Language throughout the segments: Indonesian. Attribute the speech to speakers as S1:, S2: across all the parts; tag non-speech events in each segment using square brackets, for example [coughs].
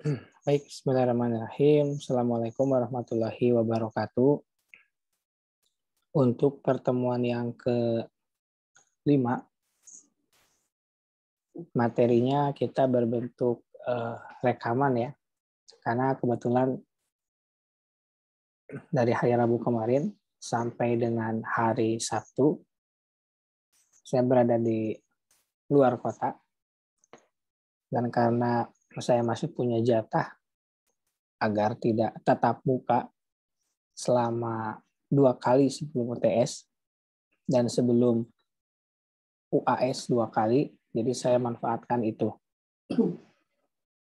S1: [clears throat] Baik, bismillahirrahmanirrahim. Assalamualaikum warahmatullahi wabarakatuh. Untuk pertemuan yang ke-5, materinya kita berbentuk uh, rekaman ya, karena kebetulan dari hari Rabu kemarin sampai dengan hari Sabtu, saya berada di luar kota, dan karena saya masih punya jatah agar tidak tetap muka selama dua kali sebelum UTS dan sebelum UAS dua kali, jadi saya manfaatkan itu. [clears throat]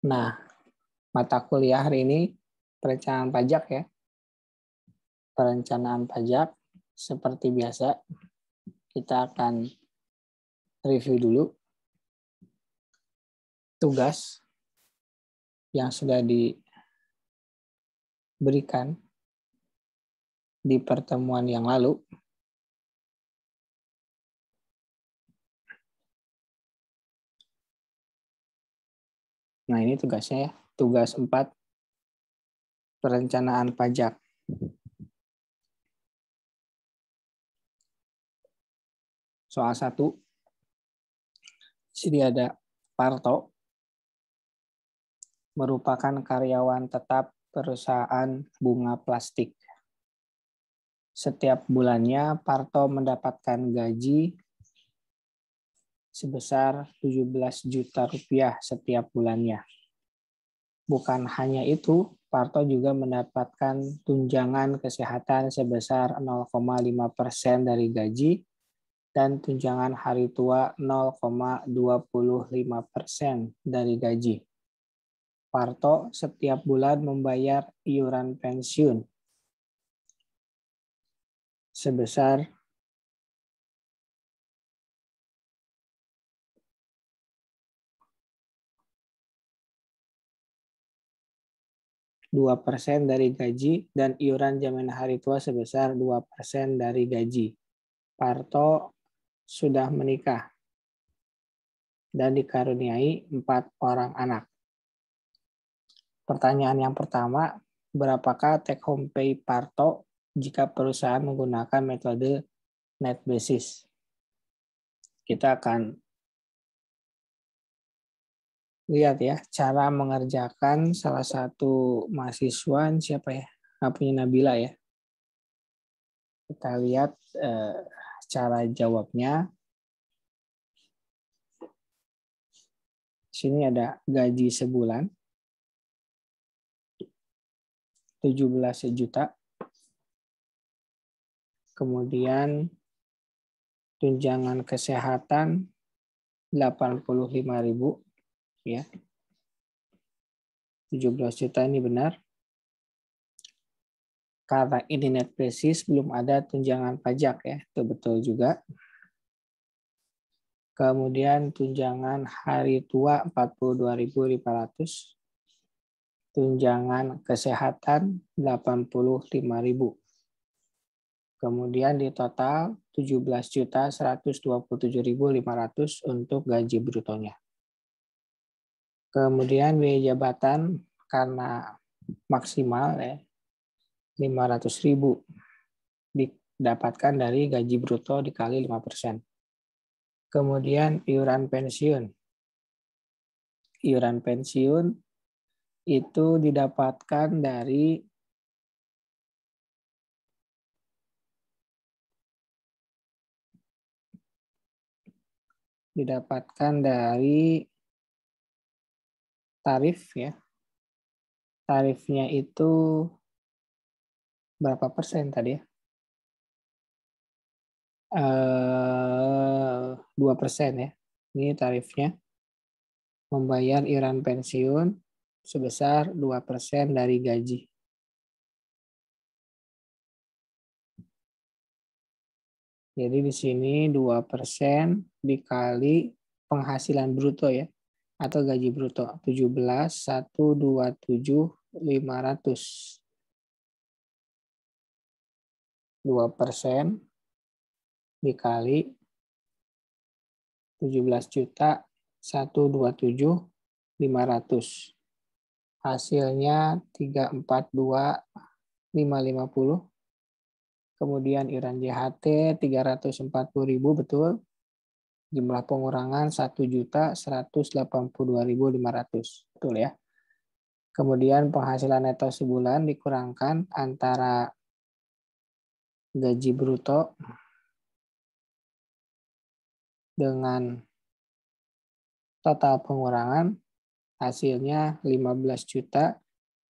S1: Nah, mata kuliah hari ini perencanaan pajak ya. Perencanaan pajak seperti biasa kita akan review dulu
S2: tugas yang sudah diberikan di pertemuan yang lalu.
S1: Nah, ini tugasnya ya. Tugas 4 perencanaan pajak. Soal 1 sini ada Parto merupakan karyawan tetap perusahaan bunga plastik. Setiap bulannya, Parto mendapatkan gaji sebesar 17 juta rupiah setiap bulannya. Bukan hanya itu, Parto juga mendapatkan tunjangan kesehatan sebesar 0,5 persen dari gaji dan tunjangan hari tua 0,25 persen dari gaji. Parto setiap bulan membayar iuran pensiun
S2: sebesar
S1: dua persen dari gaji dan iuran jaminan hari tua sebesar dua persen dari gaji. Parto sudah menikah dan dikaruniai empat orang anak. Pertanyaan yang pertama, berapakah take home pay Parto jika perusahaan menggunakan metode net basis? Kita akan lihat ya cara mengerjakan salah satu mahasiswa siapa ya? Punya Nabila ya. Kita lihat eh, cara jawabnya. Sini ada gaji sebulan 17 juta. Kemudian tunjangan kesehatan 85.000 ya. 17 juta ini benar. Karena ini net basis belum ada tunjangan pajak ya, itu betul juga. Kemudian tunjangan hari tua 42.500 tunjangan kesehatan 85.000. Kemudian di total 17.127.500 untuk gaji brutonya. Kemudian biaya jabatan karena maksimal ya 500.000 didapatkan dari gaji bruto dikali 5%. Kemudian iuran pensiun. Iuran pensiun itu didapatkan dari
S2: didapatkan
S1: dari tarif ya. Tarifnya itu berapa persen tadi ya? Eh, dua persen ya. Ini tarifnya membayar iuran pensiun sebesar 2% dari gaji. Jadi di sini 2% dikali penghasilan bruto ya atau gaji bruto 17 127 500. 2% dikali 17 juta 127 500. Hasilnya 342 550. Kemudian iuran JHT 340.000 betul. Jumlah pengurangan 1.182.500. Betul ya. Kemudian penghasilan neto sebulan dikurangkan antara gaji bruto dengan total pengurangan hasilnya 15 juta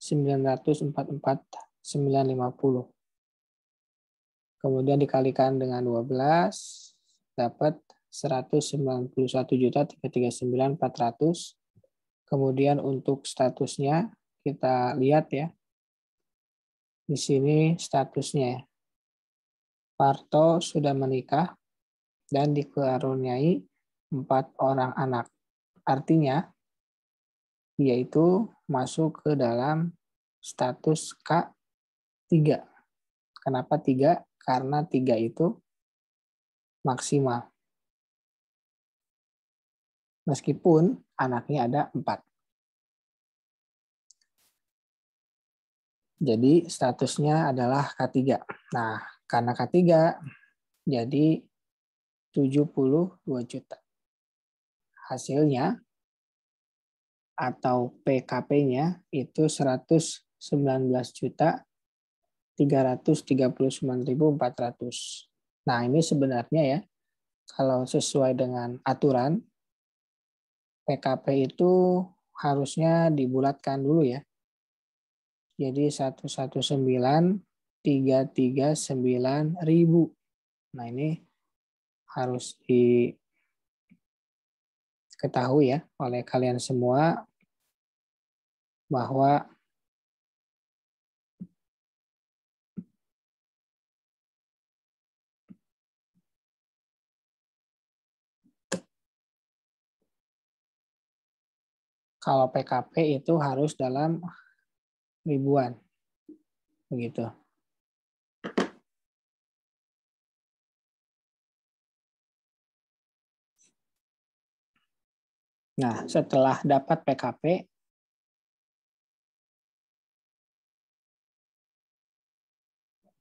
S1: 944.950. Kemudian dikalikan dengan 12 dapat juta 191 191.339.400. Kemudian untuk statusnya kita lihat ya. Di sini statusnya. Ya. Parto sudah menikah dan dikaruniai empat orang anak. Artinya yaitu masuk ke dalam status K3. Kenapa 3? Karena 3 itu maksimal. Meskipun anaknya ada 4. Jadi statusnya adalah K3. Nah, karena K3 jadi 72 juta. Hasilnya atau PKP-nya itu 119 juta 339.400. Nah, ini sebenarnya ya kalau sesuai dengan aturan PKP itu harusnya dibulatkan dulu ya. Jadi 119 339 ribu. Nah, ini harus di ketahui ya oleh kalian semua bahwa kalau PKP itu harus dalam ribuan. Begitu.
S2: Nah, setelah dapat PKP,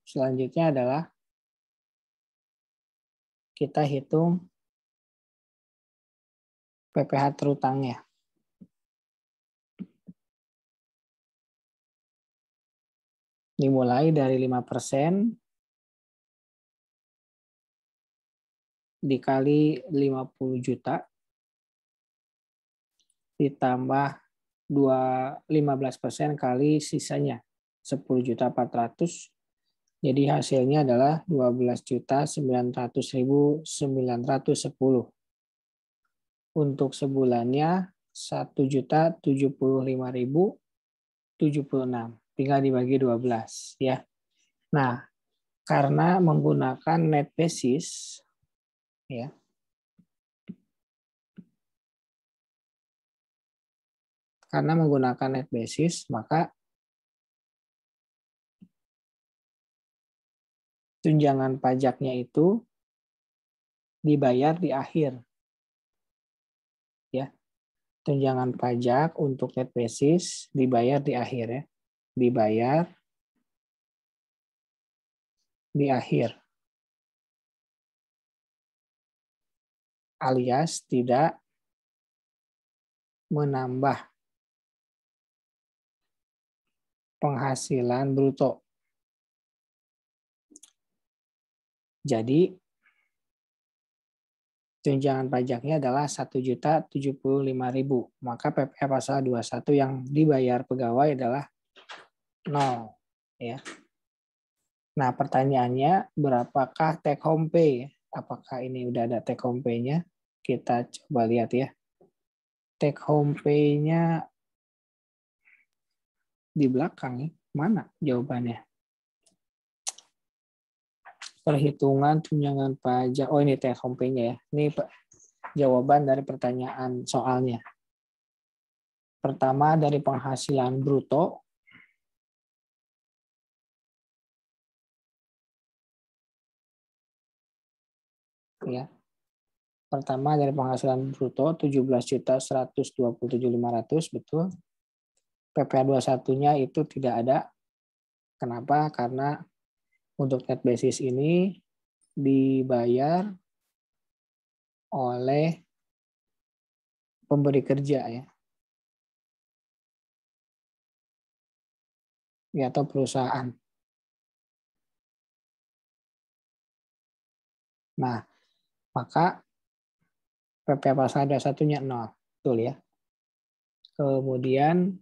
S2: selanjutnya adalah kita hitung PPH terutangnya.
S1: Dimulai dari 5% dikali 50 juta ditambah 15% kali sisanya 10 juta 400 jadi hasilnya adalah 12.900.910. Untuk sebulannya 1.075.076. Tinggal dibagi 12 ya. Nah, karena menggunakan net basis ya. karena menggunakan net basis, maka tunjangan pajaknya itu dibayar di akhir. Ya. Tunjangan pajak untuk net basis dibayar di akhir ya. Dibayar di akhir.
S2: Alias tidak menambah
S1: penghasilan bruto. Jadi tunjangan pajaknya adalah 1.075.000. Maka PPh eh, pasal 21 yang dibayar pegawai adalah 0, ya. Nah, pertanyaannya berapakah take home pay? Apakah ini udah ada take home pay-nya? Kita coba lihat ya. Take home pay-nya di belakang, mana jawabannya? Perhitungan tunjangan pajak. Oh ini teh nya ya. Ini jawaban dari pertanyaan soalnya. Pertama dari penghasilan bruto. Ya, pertama dari penghasilan bruto 17.127.500 betul PPA 21-nya itu tidak ada. Kenapa? Karena untuk net basis ini dibayar oleh pemberi kerja ya.
S2: ya atau perusahaan.
S1: Nah, maka PPA pasal ada satunya nol, betul ya. Kemudian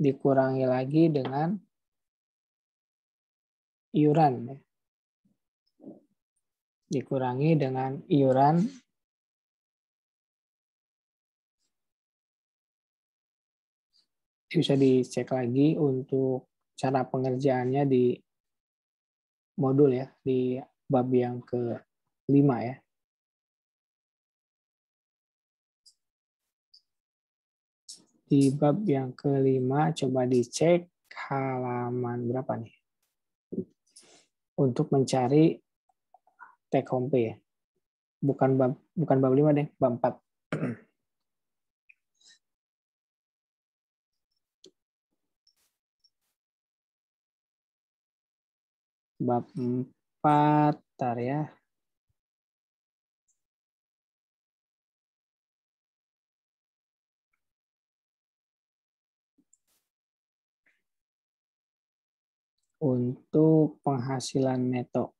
S1: dikurangi lagi dengan iuran. Ya. Dikurangi dengan iuran bisa dicek lagi untuk cara pengerjaannya di modul ya di bab yang ke-5 ya. di bab yang kelima coba dicek halaman berapa nih untuk mencari take home pay ya bukan bab bukan bab lima deh bab empat
S2: [clears throat] bab empat tar ya
S1: untuk penghasilan neto.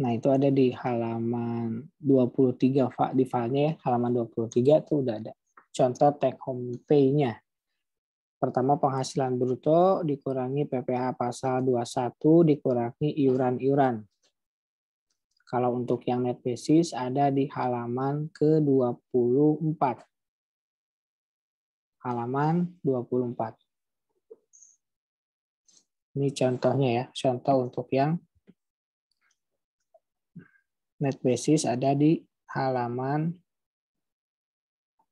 S1: Nah, itu ada di halaman 23 Pak di filenya ya, halaman 23 itu udah ada. Contoh take home pay-nya. Pertama penghasilan bruto dikurangi PPh pasal 21 dikurangi iuran-iuran. Kalau untuk yang net basis ada di halaman ke-24. Halaman 24. Ini contohnya ya, contoh untuk yang net basis ada di halaman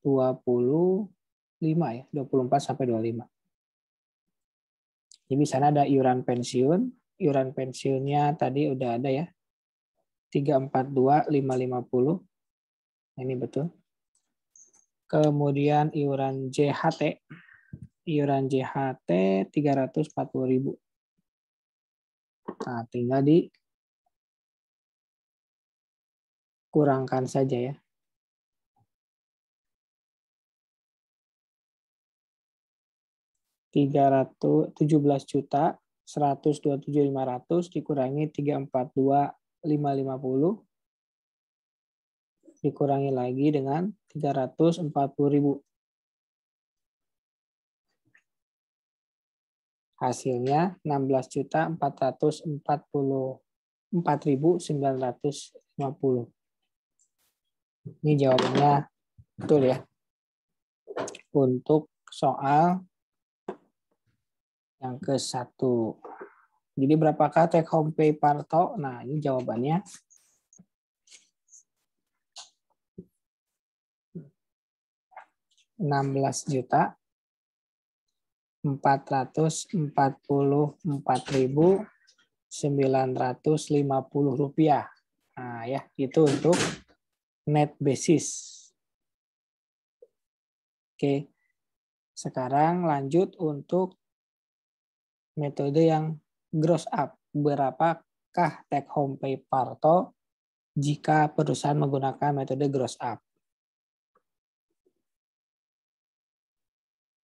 S1: 25 ya, 24 sampai 25. Jadi di sana ada iuran pensiun, iuran pensiunnya tadi udah ada ya. 342 550. Ini betul. Kemudian iuran JHT. Iuran JHT 340.000. Nah, tinggal dikurangkan saja ya. tiga ratus tujuh belas juta seratus dua tujuh lima ratus dikurangi tiga empat dua lima lima puluh dikurangi lagi dengan tiga ratus empat puluh ribu Hasilnya 16.444.950. Ini jawabannya betul ya. Untuk soal yang ke 1 Jadi berapakah take home pay Parto? Nah, ini jawabannya. enam belas juta 444.950 rupiah. Nah, ya, itu untuk net basis. Oke. Sekarang lanjut untuk metode yang gross up. Berapakah take home pay Parto jika perusahaan menggunakan metode gross up?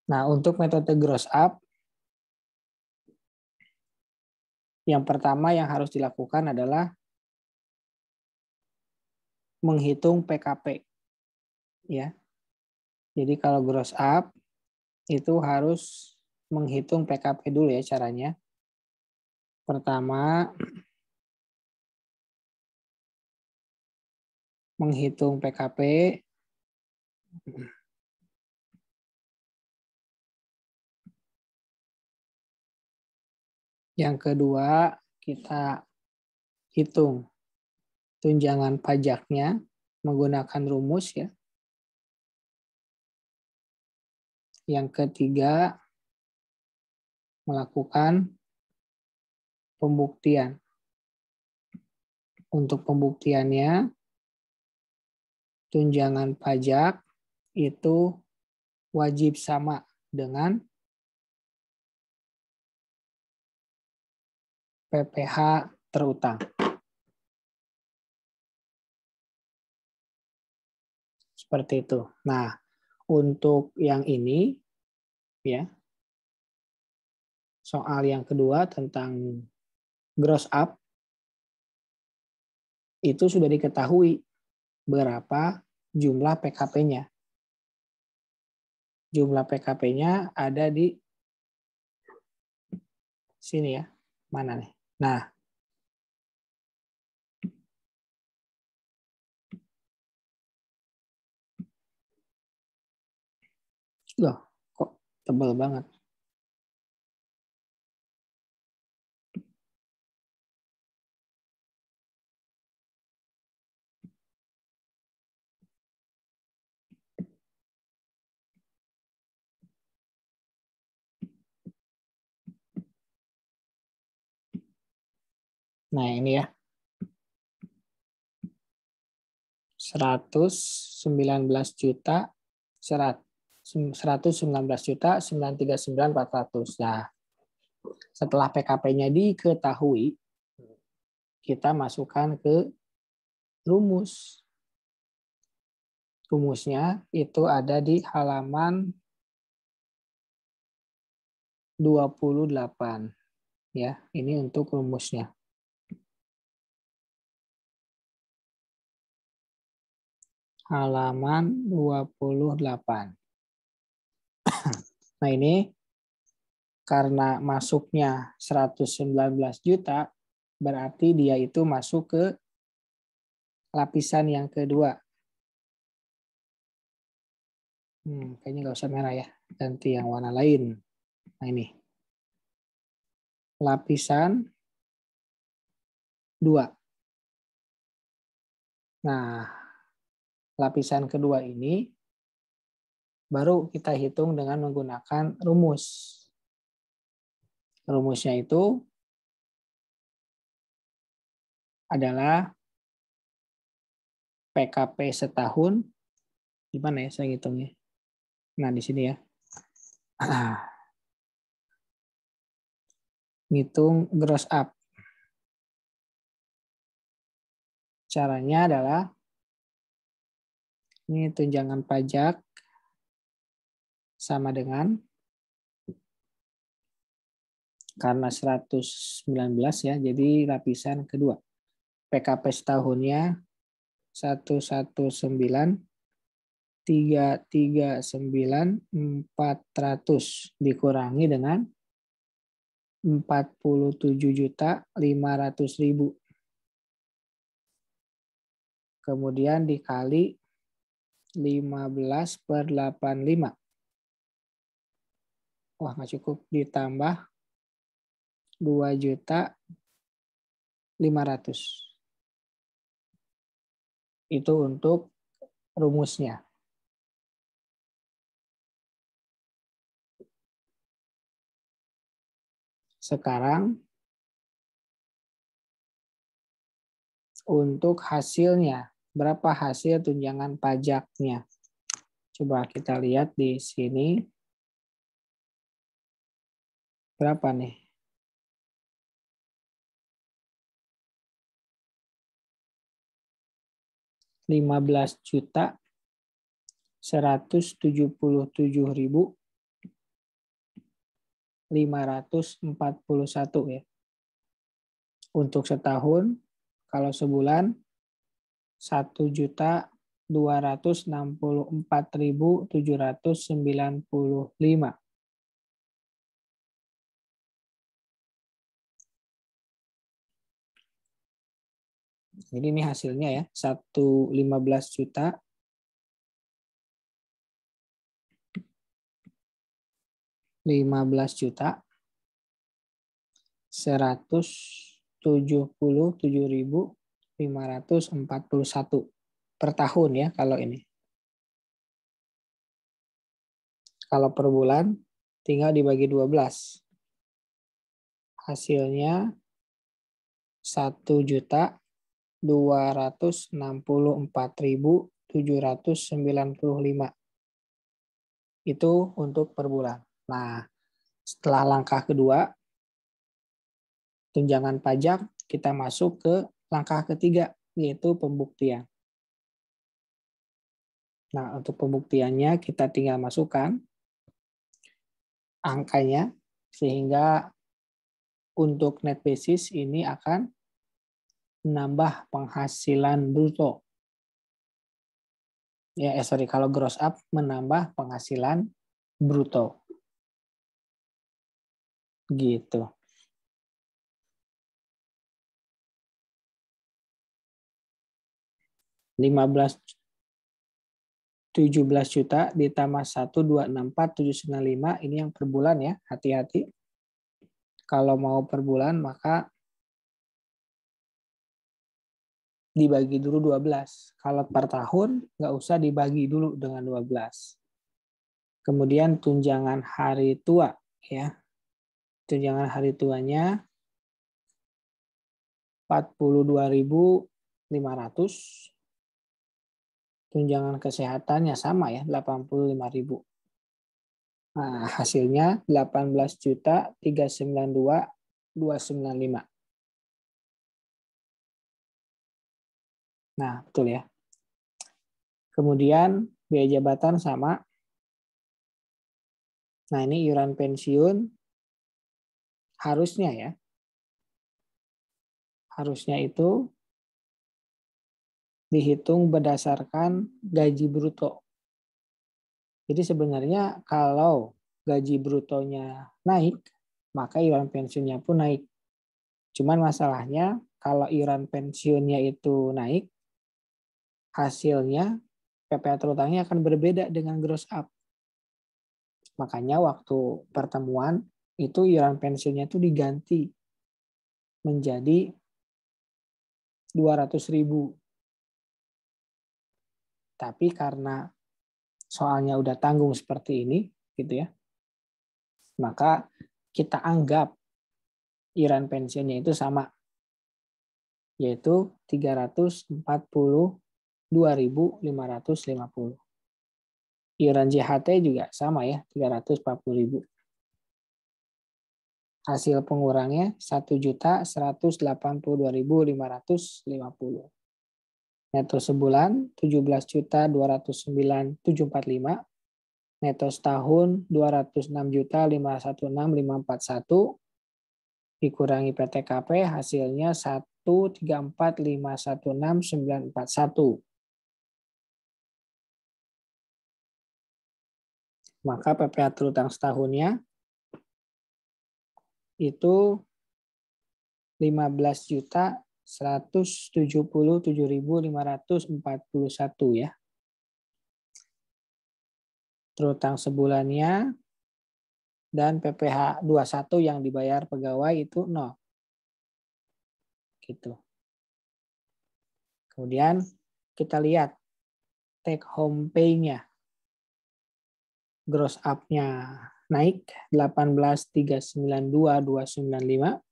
S1: Nah, untuk metode gross up, yang pertama yang harus dilakukan adalah menghitung PKP. Ya. Jadi kalau gross up itu harus menghitung PKP dulu ya caranya. Pertama
S2: menghitung PKP
S1: Yang kedua, kita hitung tunjangan pajaknya menggunakan rumus ya. Yang ketiga, melakukan pembuktian. Untuk pembuktiannya, tunjangan pajak itu wajib sama dengan
S2: PPH terutang.
S1: Seperti itu. Nah, untuk yang ini ya. Soal yang kedua tentang gross up itu sudah diketahui berapa jumlah PKP-nya. Jumlah PKP-nya ada di sini ya. Mana nih? Nah,
S2: loh kok tebal banget
S1: Nah, ini ya. 119 juta 119 juta 939.400. Nah, setelah PKP-nya diketahui, kita masukkan ke rumus. Rumusnya itu ada di halaman 28. Ya, ini untuk rumusnya. halaman 28. [clears throat] nah ini karena masuknya 119 juta, berarti dia itu masuk ke lapisan yang kedua. Hmm, kayaknya nggak usah merah ya, ganti yang warna lain. Nah ini, lapisan 2. Nah, lapisan kedua ini, baru kita hitung dengan menggunakan rumus. Rumusnya itu adalah PKP setahun. Gimana ya saya ngitungnya? Nah, di sini ya. [clears throat] Ngitung gross up. Caranya adalah ini tunjangan pajak sama dengan karena 119 ya, jadi lapisan kedua. PKP setahunnya 119 339 400 dikurangi dengan 47 juta 500 ribu. Kemudian dikali 15 per 85. Wah, nggak cukup. Ditambah 2 juta 500. Itu untuk rumusnya.
S2: Sekarang
S1: untuk hasilnya berapa hasil tunjangan pajaknya. Coba kita lihat di sini. Berapa nih? lima belas juta seratus tujuh puluh tujuh ribu lima ratus empat puluh satu ya untuk setahun kalau sebulan satu juta dua ratus enam puluh empat ribu tujuh ratus sembilan puluh lima. Jadi ini hasilnya ya, satu lima belas juta. lima belas juta seratus tujuh puluh tujuh ribu 541 per tahun ya kalau ini. Kalau per bulan tinggal dibagi 12. Hasilnya 1 juta 264.795. Itu untuk per bulan. Nah, setelah langkah kedua tunjangan pajak kita masuk ke langkah ketiga yaitu pembuktian. Nah, untuk pembuktiannya kita tinggal masukkan angkanya sehingga untuk net basis ini akan menambah penghasilan bruto. Ya, eh, sorry, kalau gross up menambah penghasilan bruto. Gitu. 15 17 juta ditambah 1, 2, 6, 4, 7, 9, 5. Ini yang per bulan ya, hati-hati. Kalau mau per bulan maka dibagi dulu 12. Kalau per tahun nggak usah dibagi dulu dengan 12. Kemudian tunjangan hari tua ya. Tunjangan hari tuanya 42.500 tunjangan kesehatannya sama ya 85.000. Nah, hasilnya 18 juta 392 295. Nah, betul ya. Kemudian biaya jabatan sama. Nah, ini iuran pensiun harusnya ya. Harusnya itu dihitung berdasarkan gaji bruto. Jadi sebenarnya kalau gaji brutonya naik, maka iuran pensiunnya pun naik. Cuman masalahnya kalau iuran pensiunnya itu naik, hasilnya PPH terutangnya akan berbeda dengan gross up. Makanya waktu pertemuan itu iuran pensiunnya itu diganti menjadi 200 ribu tapi karena soalnya udah tanggung seperti ini, gitu ya, maka kita anggap iuran pensiunnya itu sama, yaitu 342.550. Iuran JHT juga sama ya, 340.000. Hasil pengurangnya 1.182.550. Neto sebulan 17.209.745 neto setahun 206.516.541 dikurangi PTKP hasilnya 134516941. Maka PPH terutang setahunnya itu 15 juta 177.541 ya. Terutang sebulannya dan PPH 21 yang dibayar pegawai itu 0. Gitu. Kemudian kita lihat take home pay-nya. Gross up-nya naik 18.392.295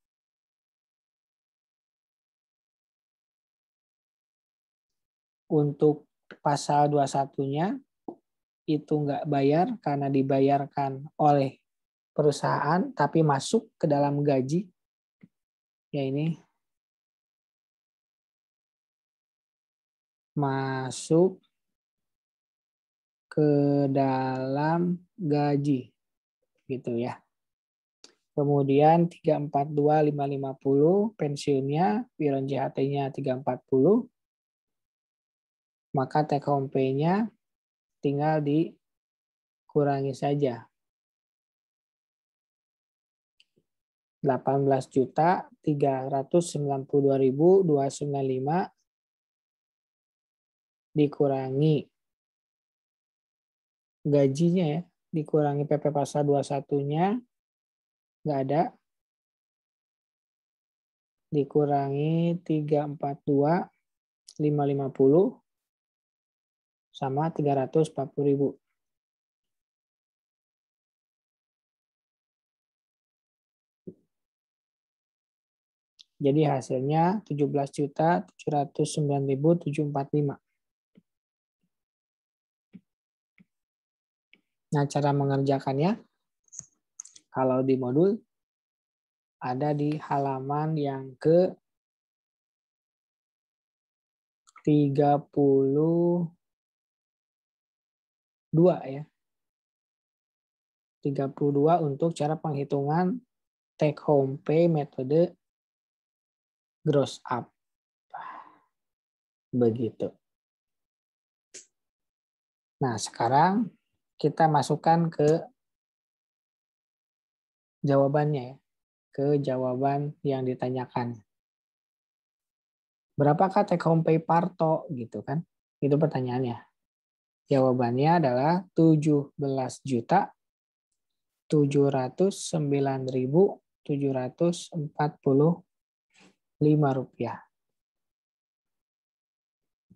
S1: untuk pasal 21-nya itu nggak bayar karena dibayarkan oleh perusahaan tapi masuk ke dalam gaji ya ini masuk ke dalam gaji gitu ya. Kemudian 342 550 pensiunnya, piron JHT-nya 340, maka take home pay-nya tinggal dikurangi saja. 18 juta 392.295 dikurangi gajinya ya, dikurangi PP pasal 21-nya enggak ada. Dikurangi 342 550 sama 340.000. Jadi hasilnya 17.709.745. Nah, cara mengerjakannya kalau di modul ada di halaman yang ke 30 ya. 32 untuk cara penghitungan take home pay metode gross up. Begitu. Nah, sekarang kita masukkan ke jawabannya ya. Ke jawaban yang ditanyakan. Berapakah take home pay parto gitu kan? Itu pertanyaannya. Jawabannya adalah 17 juta 709.745 rupiah.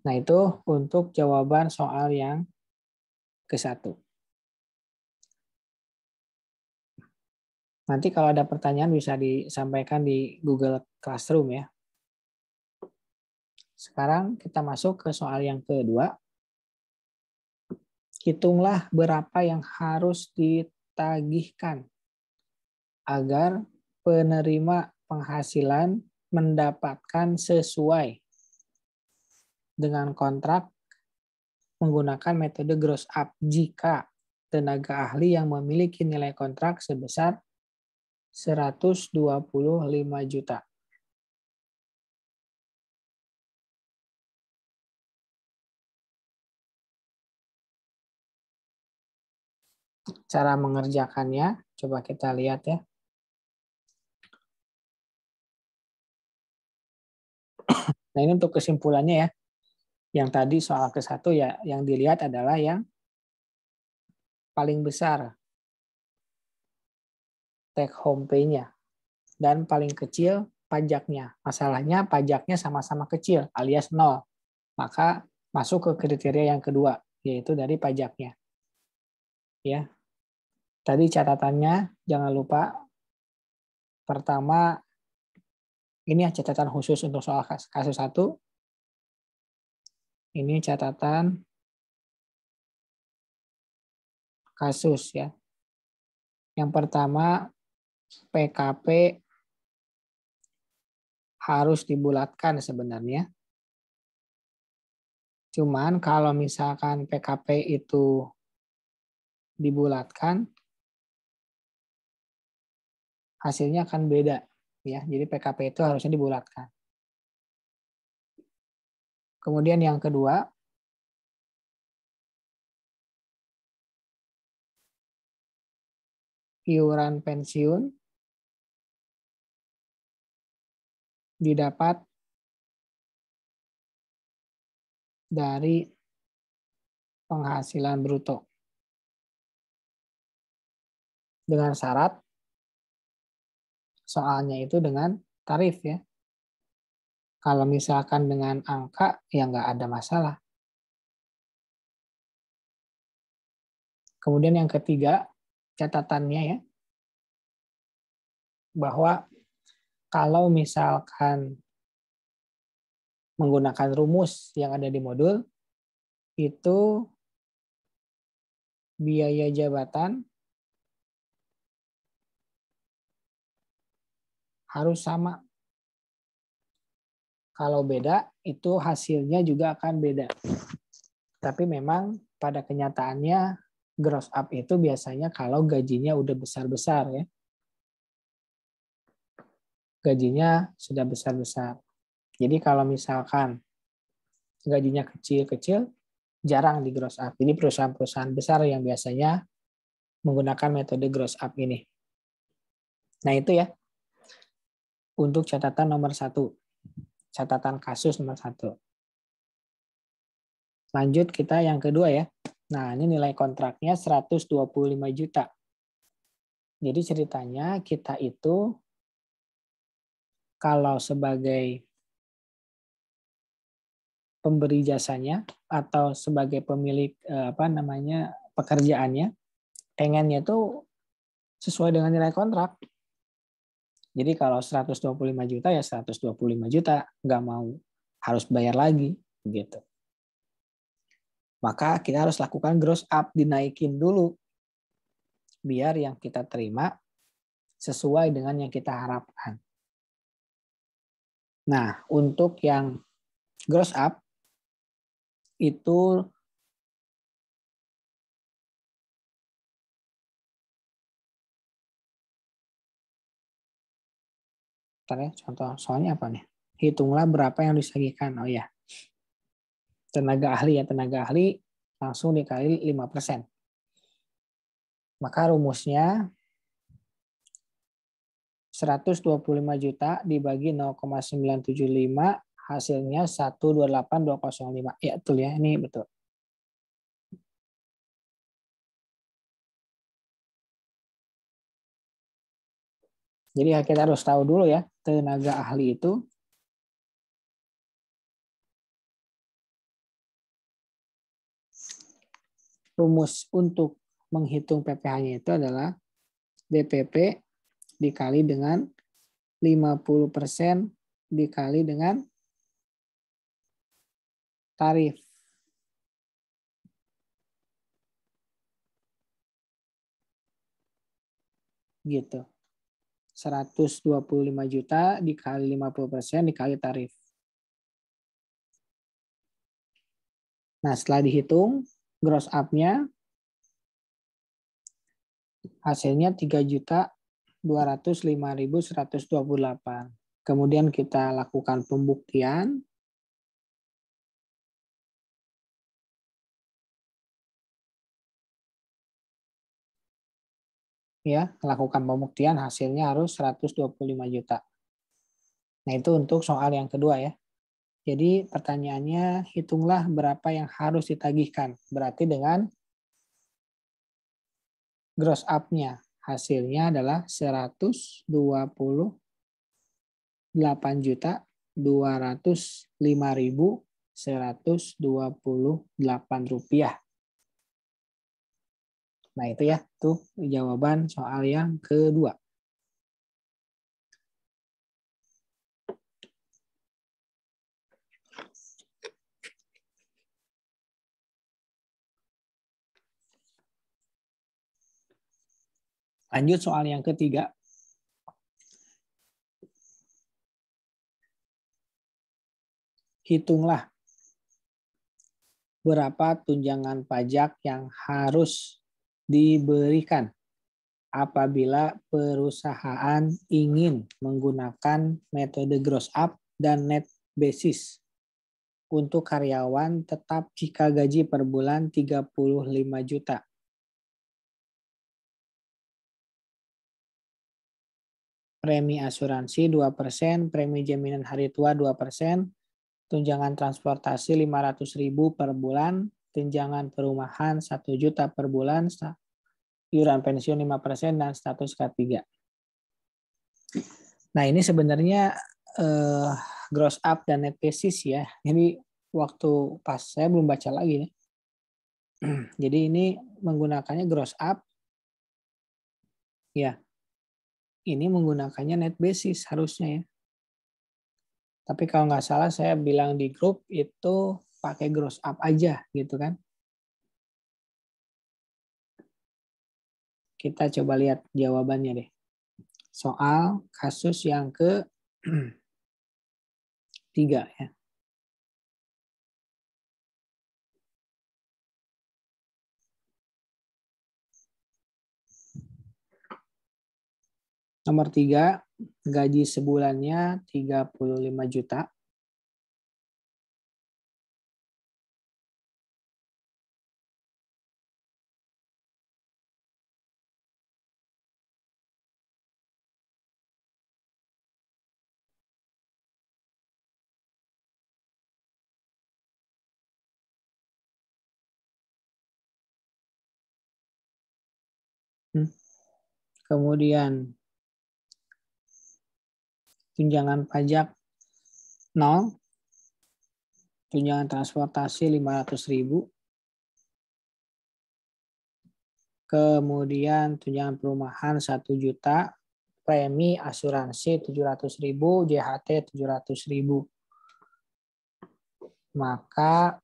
S1: Nah itu untuk jawaban soal yang ke satu. Nanti kalau ada pertanyaan bisa disampaikan di Google Classroom ya. Sekarang kita masuk ke soal yang kedua hitunglah berapa yang harus ditagihkan agar penerima penghasilan mendapatkan sesuai dengan kontrak menggunakan metode gross up jika tenaga ahli yang memiliki nilai kontrak sebesar 125 juta. cara mengerjakannya. Coba kita lihat ya. [clears throat] Nah ini untuk kesimpulannya ya. Yang tadi soal ke satu ya yang dilihat adalah yang paling besar take home pay-nya dan paling kecil pajaknya. Masalahnya pajaknya sama-sama kecil alias nol. Maka masuk ke kriteria yang kedua yaitu dari pajaknya. Ya, Tadi catatannya, jangan lupa. Pertama, ini ya catatan khusus untuk soal kasus 1. Ini catatan kasus ya. Yang pertama, PKP harus dibulatkan sebenarnya. Cuman kalau misalkan PKP itu dibulatkan, hasilnya akan beda ya. Jadi PKP itu harusnya dibulatkan. Kemudian yang
S2: kedua, iuran pensiun didapat
S1: dari penghasilan bruto dengan syarat soalnya itu dengan tarif ya. Kalau misalkan dengan angka ya nggak ada masalah. Kemudian yang ketiga catatannya ya bahwa kalau misalkan menggunakan rumus yang ada di modul itu biaya jabatan harus sama. Kalau beda, itu hasilnya juga akan beda. Tapi memang pada kenyataannya gross up itu biasanya kalau gajinya udah besar-besar ya. Gajinya sudah besar-besar. Jadi kalau misalkan gajinya kecil-kecil, jarang di gross up. Ini perusahaan-perusahaan besar yang biasanya menggunakan metode gross up ini. Nah itu ya, untuk catatan nomor satu, catatan kasus nomor satu. Lanjut kita yang kedua ya. Nah, ini nilai kontraknya 125 juta. Jadi ceritanya kita itu kalau sebagai pemberi jasanya atau sebagai pemilik eh, apa namanya pekerjaannya pengennya itu sesuai dengan nilai kontrak jadi kalau 125 juta ya 125 juta, nggak mau harus bayar lagi gitu. Maka kita harus lakukan gross up dinaikin dulu biar yang kita terima sesuai dengan yang kita harapkan. Nah, untuk yang gross up
S2: itu
S1: Bentar ya, contoh soalnya apa nih? Hitunglah berapa yang disajikan. Oh ya. Tenaga ahli ya, tenaga ahli langsung dikali 5%. Maka rumusnya 125 juta dibagi 0,975 hasilnya 128,205. Ya, betul ya. Ini betul.
S2: Jadi kita harus tahu dulu ya,
S1: tenaga ahli itu rumus untuk menghitung PPH-nya itu adalah DPP dikali dengan 50% dikali dengan tarif. Gitu. 125 juta dikali 50% dikali tarif. Nah, setelah dihitung, gross up-nya hasilnya 3 juta 205.128. Kemudian kita lakukan pembuktian ya lakukan pembuktian hasilnya harus 125 juta. Nah itu untuk soal yang kedua ya. Jadi pertanyaannya hitunglah berapa yang harus ditagihkan. Berarti dengan gross up-nya hasilnya adalah 128 juta 205.128 rupiah. Nah, itu ya, itu jawaban soal yang kedua.
S2: Lanjut soal yang ketiga.
S1: Hitunglah berapa tunjangan pajak yang harus diberikan apabila perusahaan ingin menggunakan metode gross up dan net basis untuk karyawan tetap jika gaji per bulan 35 juta. Premi asuransi 2%, premi jaminan hari tua 2%, tunjangan transportasi 500.000 per bulan, tunjangan perumahan 1 juta per bulan, iuran pensiun 5% dan status K3. Nah, ini sebenarnya eh, gross up dan net basis ya. Jadi waktu pas saya belum baca lagi nih. [clears throat] Jadi ini menggunakannya gross up. Ya. Ini menggunakannya net basis harusnya ya. Tapi kalau nggak salah saya bilang di grup itu pakai gross up aja gitu kan. Kita coba lihat jawabannya deh. Soal kasus yang ke [clears throat] tiga ya. Nomor tiga, gaji sebulannya 35 juta. kemudian tunjangan pajak 0, tunjangan transportasi 500.000, kemudian tunjangan perumahan 1 juta, premi asuransi 700.000, JHT 700.000. Maka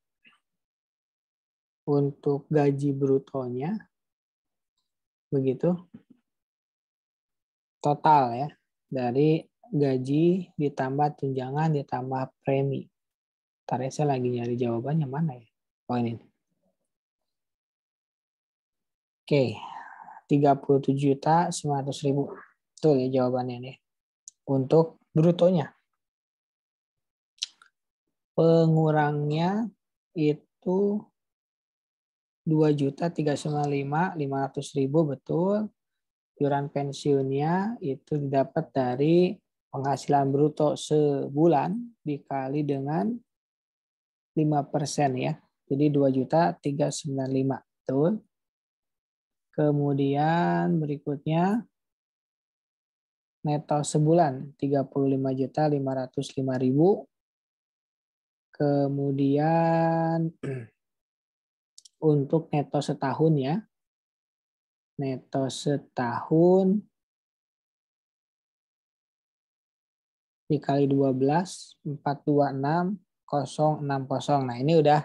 S1: untuk gaji brutonya begitu total ya dari gaji ditambah tunjangan ditambah premi. Tadi ya saya lagi nyari jawabannya mana ya? Oh ini. Oke, 37 juta 900 ribu. Betul ya jawabannya ini Untuk brutonya. Pengurangnya itu 2 juta 395 500 ribu betul iuran pensiunnya itu didapat dari penghasilan bruto sebulan dikali dengan 5% ya. Jadi 2 juta 395. Betul. Kemudian berikutnya neto sebulan 35 juta lima ribu. Kemudian [clears throat] untuk neto setahun ya neto setahun dikali 12 426 060. Nah, ini udah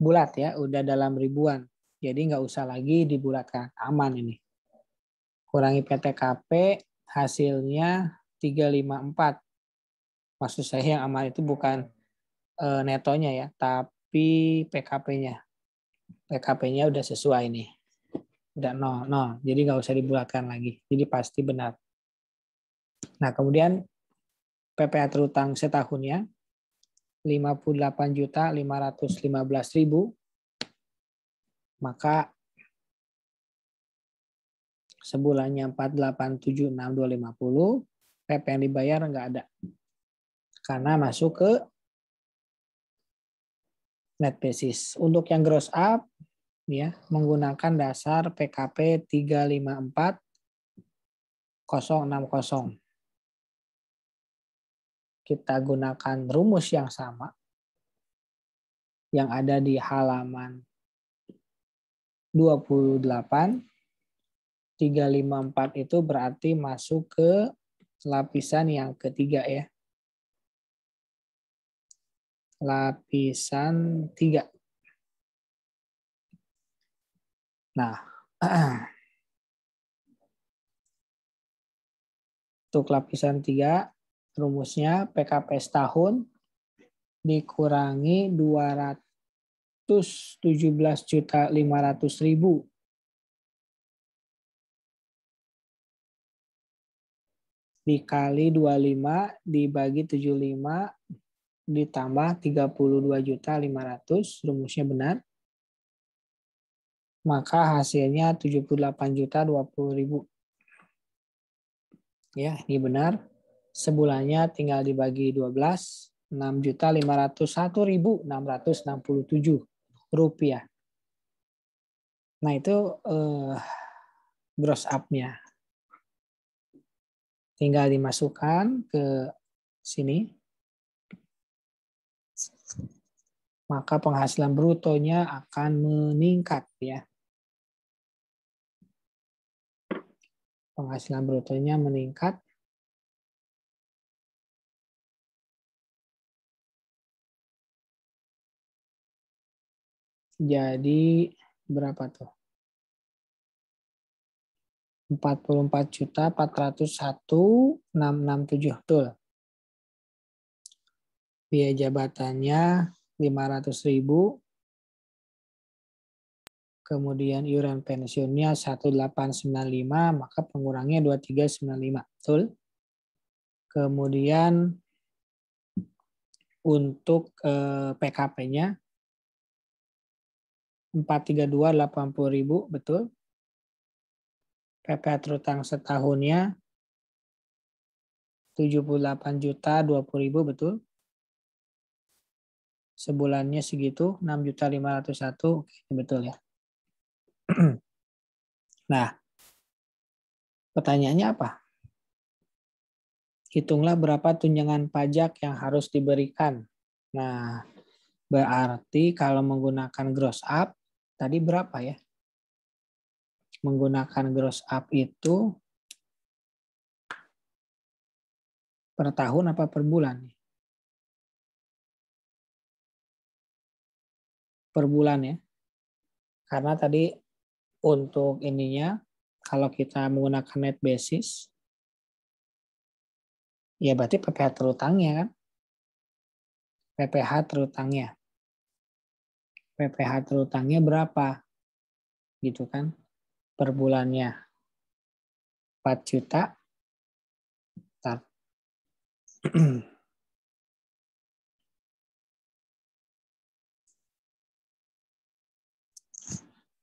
S1: bulat ya, udah dalam ribuan. Jadi nggak usah lagi dibulatkan, aman ini. Kurangi PTKP, hasilnya 354. Maksud saya yang aman itu bukan eh, netonya ya, tapi PKP-nya. PKP-nya udah sesuai nih udah nol nol jadi nggak usah dibulatkan lagi jadi pasti benar nah kemudian PPA terutang setahunnya 58 juta maka sebulannya 4876250 PP yang dibayar nggak ada karena masuk ke net basis untuk yang gross up ya menggunakan dasar PKP 354 060. Kita gunakan rumus yang sama yang ada di halaman 28 354 itu berarti masuk ke lapisan yang ketiga ya. Lapisan 3.
S2: Nah, [clears throat]
S1: untuk lapisan 3, rumusnya PKP setahun dikurangi 217.500.000 dikali 25 dibagi 75 ditambah 32.500 rumusnya benar maka hasilnya 78 juta 20 ribu. Ya, ini benar. Sebulannya tinggal dibagi 12, 6 juta 501 ribu 667 rupiah. Nah, itu eh, gross up-nya. Tinggal dimasukkan ke sini. Maka penghasilan brutonya akan meningkat ya. penghasilan brutonya meningkat jadi berapa tuh? 44 juta 401 667 betul. Biaya jabatannya 500 ribu kemudian iuran pensiunnya 1895, maka pengurangnya 2395. Betul? Kemudian untuk eh, PKP-nya 43280.000, betul? PPH terutang setahunnya 78 juta 20 betul sebulannya segitu 6 juta 501 betul ya
S2: [clears throat]
S1: nah, pertanyaannya apa? Hitunglah berapa tunjangan pajak yang harus diberikan. Nah, berarti kalau menggunakan gross up, tadi berapa ya? Menggunakan gross up itu per tahun apa per bulan? Per bulan ya. Karena tadi untuk ininya kalau kita menggunakan net basis ya berarti PPH terutangnya kan PPH terutangnya PPH terutangnya berapa gitu kan per bulannya 4 juta [clears throat]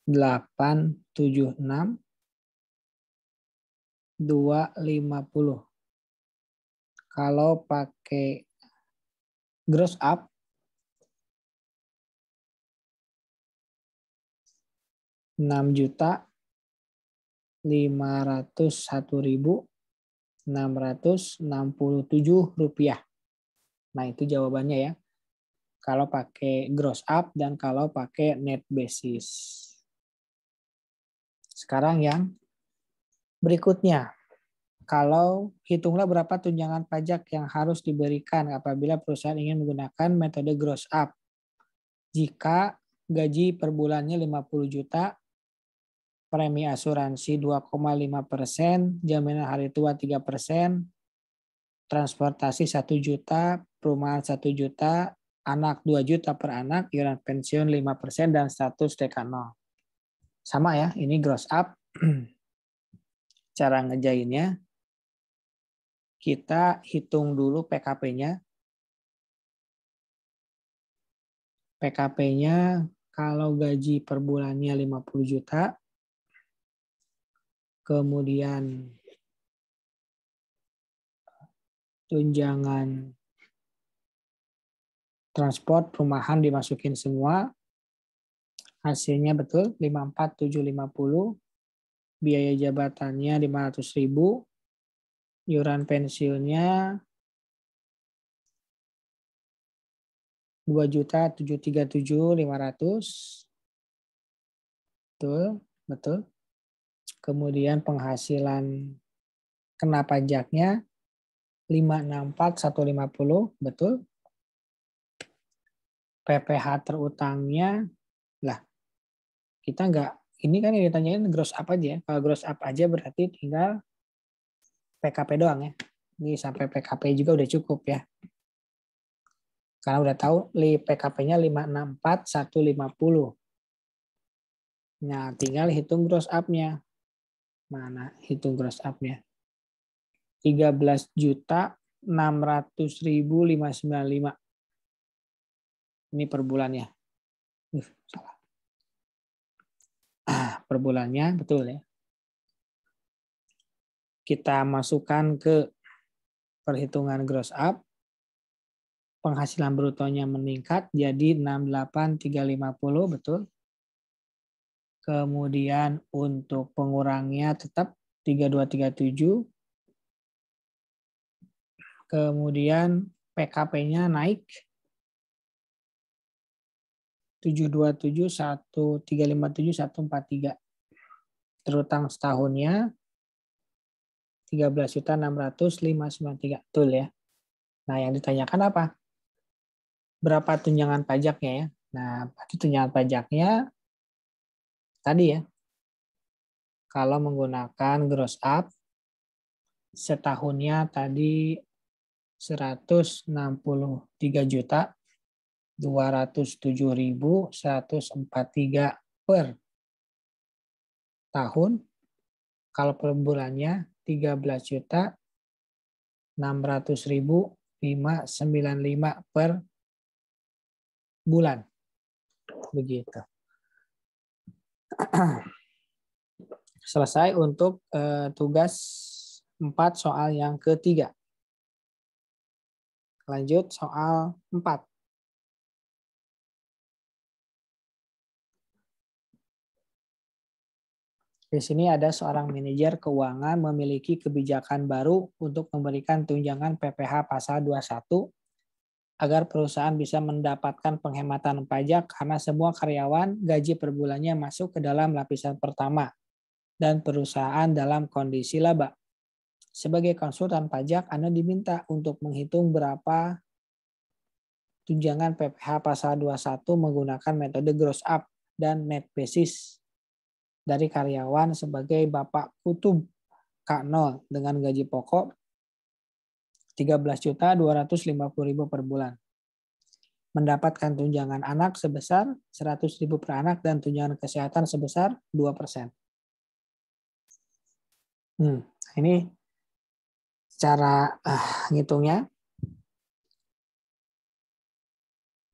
S1: 876 250. Kalau pakai gross up enam juta lima ratus satu ribu enam ratus enam puluh tujuh rupiah. Nah itu jawabannya ya. Kalau pakai gross up dan kalau pakai net basis. Sekarang yang berikutnya. Kalau hitunglah berapa tunjangan pajak yang harus diberikan apabila perusahaan ingin menggunakan metode gross up. Jika gaji per bulannya 50 juta, premi asuransi 2,5 persen, jaminan hari tua 3 persen, transportasi 1 juta, perumahan 1 juta, anak 2 juta per anak, iuran pensiun 5 persen, dan status TK 0 sama ya, ini gross up. [clears throat] Cara ngejainnya, kita hitung dulu PKP-nya. PKP-nya kalau gaji per bulannya 50 juta, kemudian tunjangan transport, perumahan dimasukin semua, Hasilnya betul 54750. Biaya jabatannya 500.000. Iuran pensiunnya 737500 Betul, betul. Kemudian penghasilan kena pajaknya 564.150, betul. PPH terutangnya kita nggak ini kan yang ditanyain gross up aja kalau gross up aja berarti tinggal PKP doang ya ini sampai PKP juga udah cukup ya karena udah tahu li PKP-nya 564150 puluh nah tinggal hitung gross up-nya mana hitung gross up-nya 13 juta 600.595 ini per bulannya uh, salah per bulannya, betul ya. Kita masukkan ke perhitungan gross up. Penghasilan brutonya meningkat jadi 68.350, betul. Kemudian untuk pengurangnya tetap 3237. Kemudian PKP-nya naik 727 1357 143 terutang setahunnya belas juta betul ya nah yang ditanyakan apa berapa tunjangan pajaknya ya nah berarti tunjangan pajaknya tadi ya kalau menggunakan gross up setahunnya tadi 163 juta 207.143 per tahun. Kalau per bulannya 13 juta 600.595 per bulan. Begitu. [clears throat] Selesai untuk eh, tugas 4 soal yang ketiga. Lanjut soal 4. Di sini ada seorang manajer keuangan memiliki kebijakan baru untuk memberikan tunjangan PPh pasal 21 agar perusahaan bisa mendapatkan penghematan pajak karena semua karyawan gaji per bulannya masuk ke dalam lapisan pertama dan perusahaan dalam kondisi laba. Sebagai konsultan pajak, Anda diminta untuk menghitung berapa tunjangan PPh pasal 21 menggunakan metode gross up dan net basis dari karyawan sebagai Bapak Kutub K0 dengan gaji pokok 13.250.000 per bulan. Mendapatkan tunjangan anak sebesar 100.000 per anak dan tunjangan kesehatan sebesar 2%. Hmm, ini cara uh, ah, ngitungnya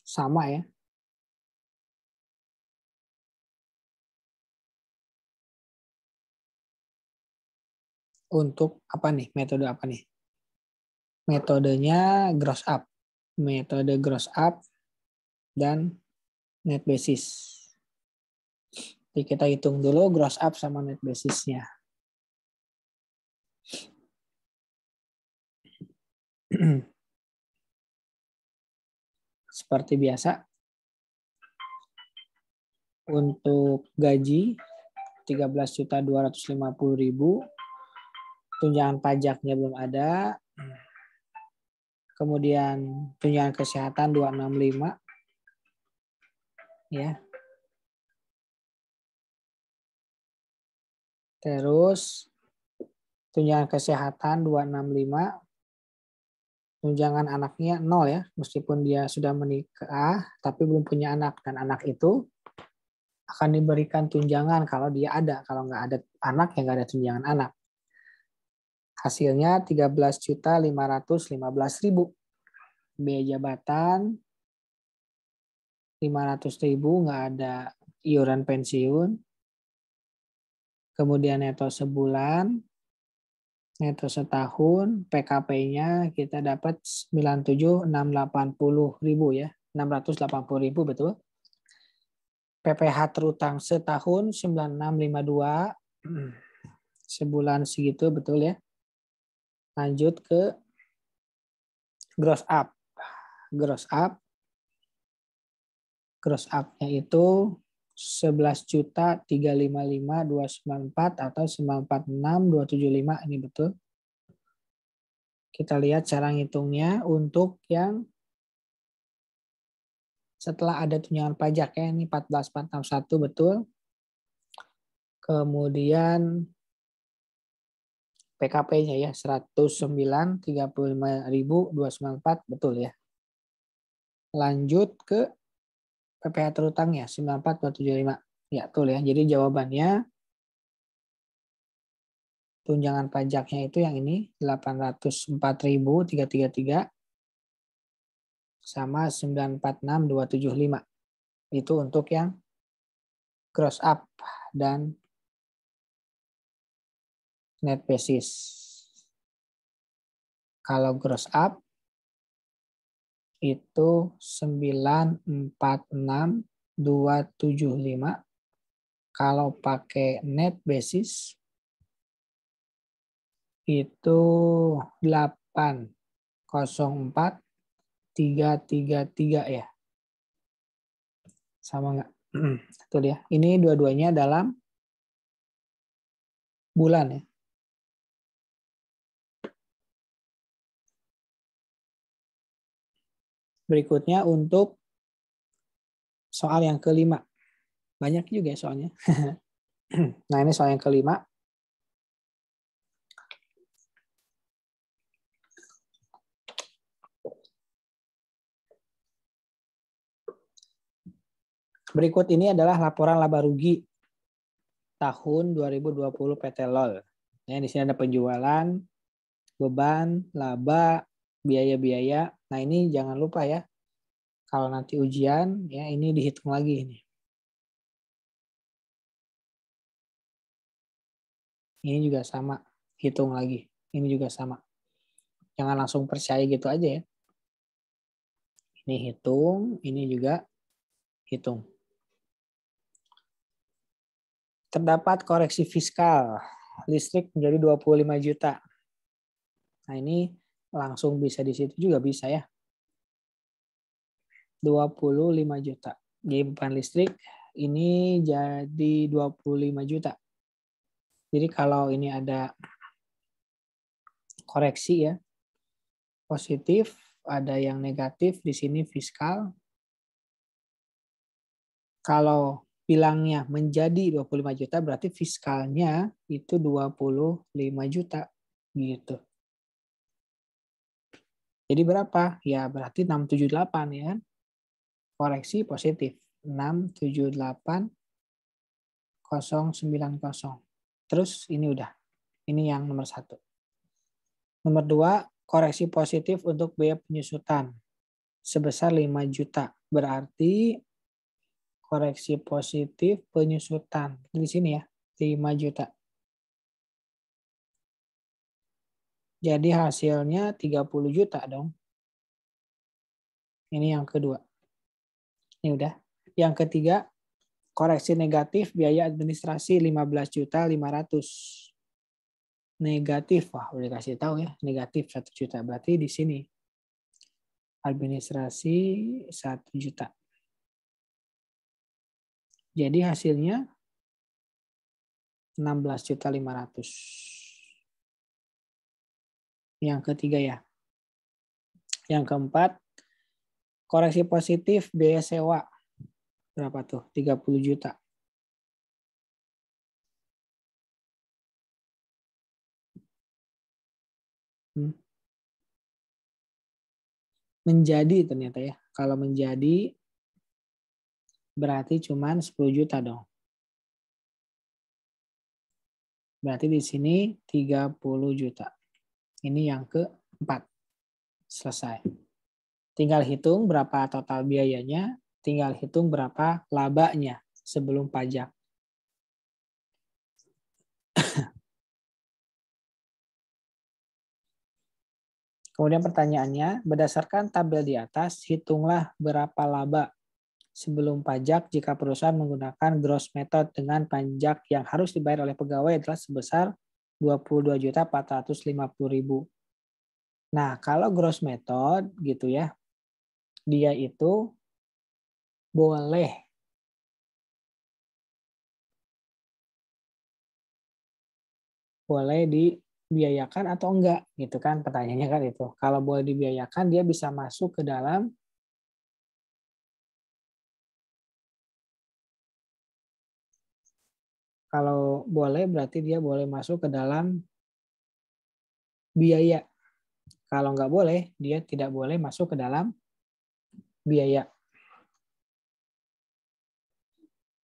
S1: sama ya. untuk apa nih? Metode apa nih? Metodenya gross up. Metode gross up dan net basis. Jadi kita hitung dulu gross up sama net basisnya. Seperti biasa, untuk gaji 13.250.000 tunjangan pajaknya belum ada. Kemudian tunjangan kesehatan 265. Ya. Terus tunjangan kesehatan 265. Tunjangan anaknya nol ya, meskipun dia sudah menikah tapi belum punya anak dan anak itu akan diberikan tunjangan kalau dia ada. Kalau nggak ada anak ya nggak ada tunjangan anak. Hasilnya juta 13.515.000. Biaya jabatan 500.000 nggak ada iuran pensiun. Kemudian neto sebulan, neto setahun, PKP-nya kita dapat 97.680.000 ya. 680.000 betul. PPH terutang setahun 9652
S2: [clears throat]
S1: sebulan segitu betul ya lanjut ke gross up. Gross up. Gross up-nya itu 11 juta 355 294 atau 946 275 ini betul. Kita lihat cara ngitungnya untuk yang setelah ada tunjangan pajak ya ini 14461 betul. Kemudian PKP-nya ya 109.35.294 betul ya. Lanjut ke PPH terutang ya 94.275. Ya, betul ya. Jadi jawabannya tunjangan pajaknya itu yang ini 804.333 sama 946275. Itu untuk yang cross up dan net basis. Kalau gross up itu 946275. Kalau pakai net basis itu 804333 ya. Sama enggak? Itu [clears throat] dia. Ini dua-duanya dalam bulan ya. berikutnya untuk soal yang kelima. Banyak juga ya soalnya. [clears throat] nah ini soal yang kelima. Berikut ini adalah laporan laba rugi tahun 2020 PT LOL. Ya, di sini ada penjualan, beban, laba, biaya-biaya. Nah ini jangan lupa ya, kalau nanti ujian ya ini dihitung lagi ini. Ini juga sama, hitung lagi. Ini juga sama. Jangan langsung percaya gitu aja ya. Ini hitung, ini juga hitung. Terdapat koreksi fiskal. Listrik menjadi 25 juta. Nah ini langsung bisa di situ juga bisa ya. 25 juta. Jimpan listrik ini jadi 25 juta. Jadi kalau ini ada koreksi ya, positif, ada yang negatif, di sini fiskal. Kalau bilangnya menjadi 25 juta berarti fiskalnya itu 25 juta gitu. Jadi berapa? Ya berarti 678 ya kan? Koreksi positif. 678 090. Terus ini udah. Ini yang nomor satu. Nomor dua, koreksi positif untuk biaya penyusutan sebesar 5 juta. Berarti koreksi positif penyusutan. Di sini ya, 5 juta. Jadi hasilnya 30 juta dong. Ini yang kedua. Ini udah. Yang ketiga, koreksi negatif biaya administrasi 15 juta 500. Negatif, wah udah kasih tahu ya, negatif 1 juta. Berarti di sini administrasi 1 juta. Jadi hasilnya 16 juta 500 yang ketiga ya. Yang keempat, koreksi positif biaya sewa. Berapa tuh? 30 juta. Hmm. Menjadi ternyata ya. Kalau menjadi berarti cuma 10 juta dong. Berarti di sini 30 juta. Ini yang keempat. Selesai. Tinggal hitung berapa total biayanya, tinggal hitung berapa labanya sebelum pajak. [coughs] Kemudian pertanyaannya, berdasarkan tabel di atas, hitunglah berapa laba sebelum pajak jika perusahaan menggunakan gross method dengan pajak yang harus dibayar oleh pegawai adalah sebesar 22.450.000. Nah, kalau gross method gitu ya, dia itu boleh boleh dibiayakan atau enggak gitu kan pertanyaannya kan itu. Kalau boleh dibiayakan dia bisa masuk ke dalam Kalau boleh berarti dia boleh masuk ke dalam biaya. Kalau nggak boleh, dia tidak boleh masuk ke dalam biaya.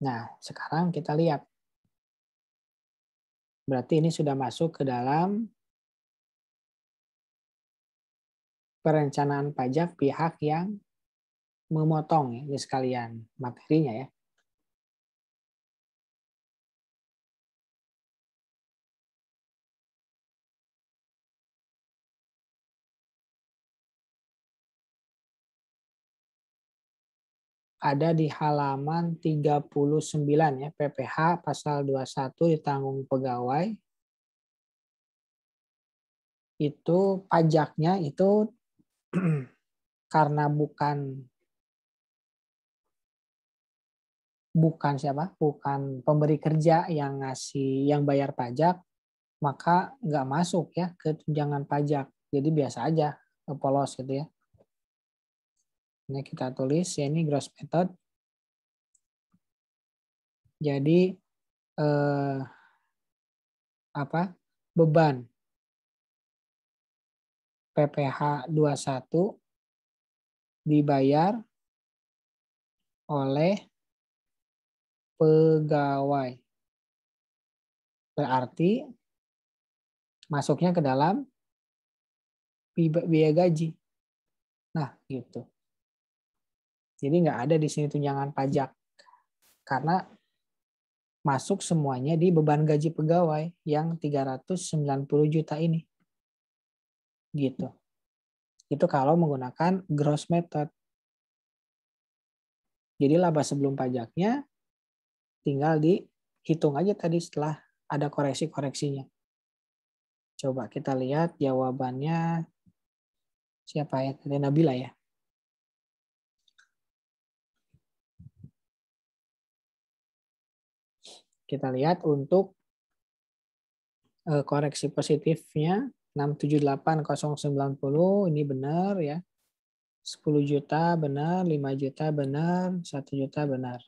S1: Nah, sekarang kita lihat. Berarti ini sudah masuk ke dalam perencanaan pajak pihak yang memotong ini ya, sekalian materinya ya. ada di halaman 39 ya PPH pasal 21 ditanggung pegawai itu pajaknya itu [clears throat] karena bukan bukan siapa bukan pemberi kerja yang ngasih yang bayar pajak maka nggak masuk ya ke tunjangan pajak jadi biasa aja polos gitu ya ini nah, kita tulis, ya ini gross method. Jadi eh, apa beban PPH 21 dibayar oleh pegawai. Berarti masuknya ke dalam biaya gaji. Nah, gitu. Jadi nggak ada di sini tunjangan pajak. Karena masuk semuanya di beban gaji pegawai yang 390 juta ini. Gitu. Itu kalau menggunakan gross method. Jadi laba sebelum pajaknya tinggal dihitung aja tadi setelah ada koreksi-koreksinya. Coba kita lihat jawabannya siapa ya? Tadi Nabila ya. Kita lihat untuk eh, koreksi positifnya 678.090 ini benar ya. 10 juta benar, 5 juta benar, 1 juta benar.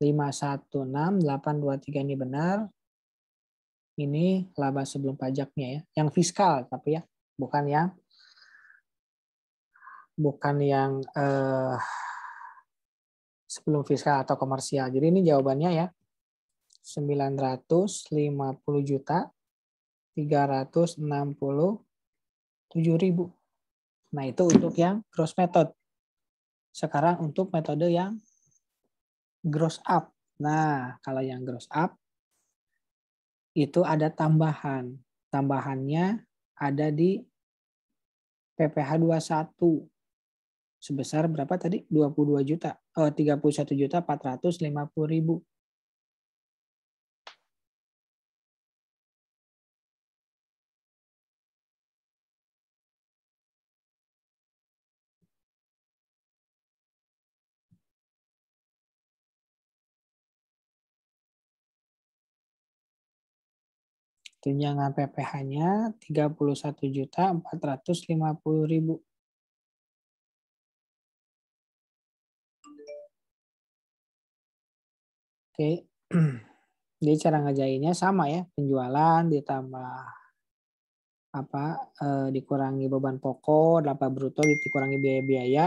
S1: 516823 ini benar. Ini laba sebelum pajaknya ya, yang fiskal tapi ya, bukan yang bukan yang eh, sebelum fiskal atau komersial. Jadi ini jawabannya ya. 950 juta 367 ribu. Nah, itu untuk yang gross method. Sekarang untuk metode yang gross up. Nah, kalau yang gross up itu ada tambahan. Tambahannya ada di PPh 21 sebesar berapa tadi? 22 juta. Oh, eh, 31 juta 450 ribu. tunjangan PPh-nya 31.450.000. Oke. Okay. [clears throat] Jadi cara ngejainnya sama ya, penjualan ditambah apa e, dikurangi beban pokok, laba bruto dikurangi biaya-biaya.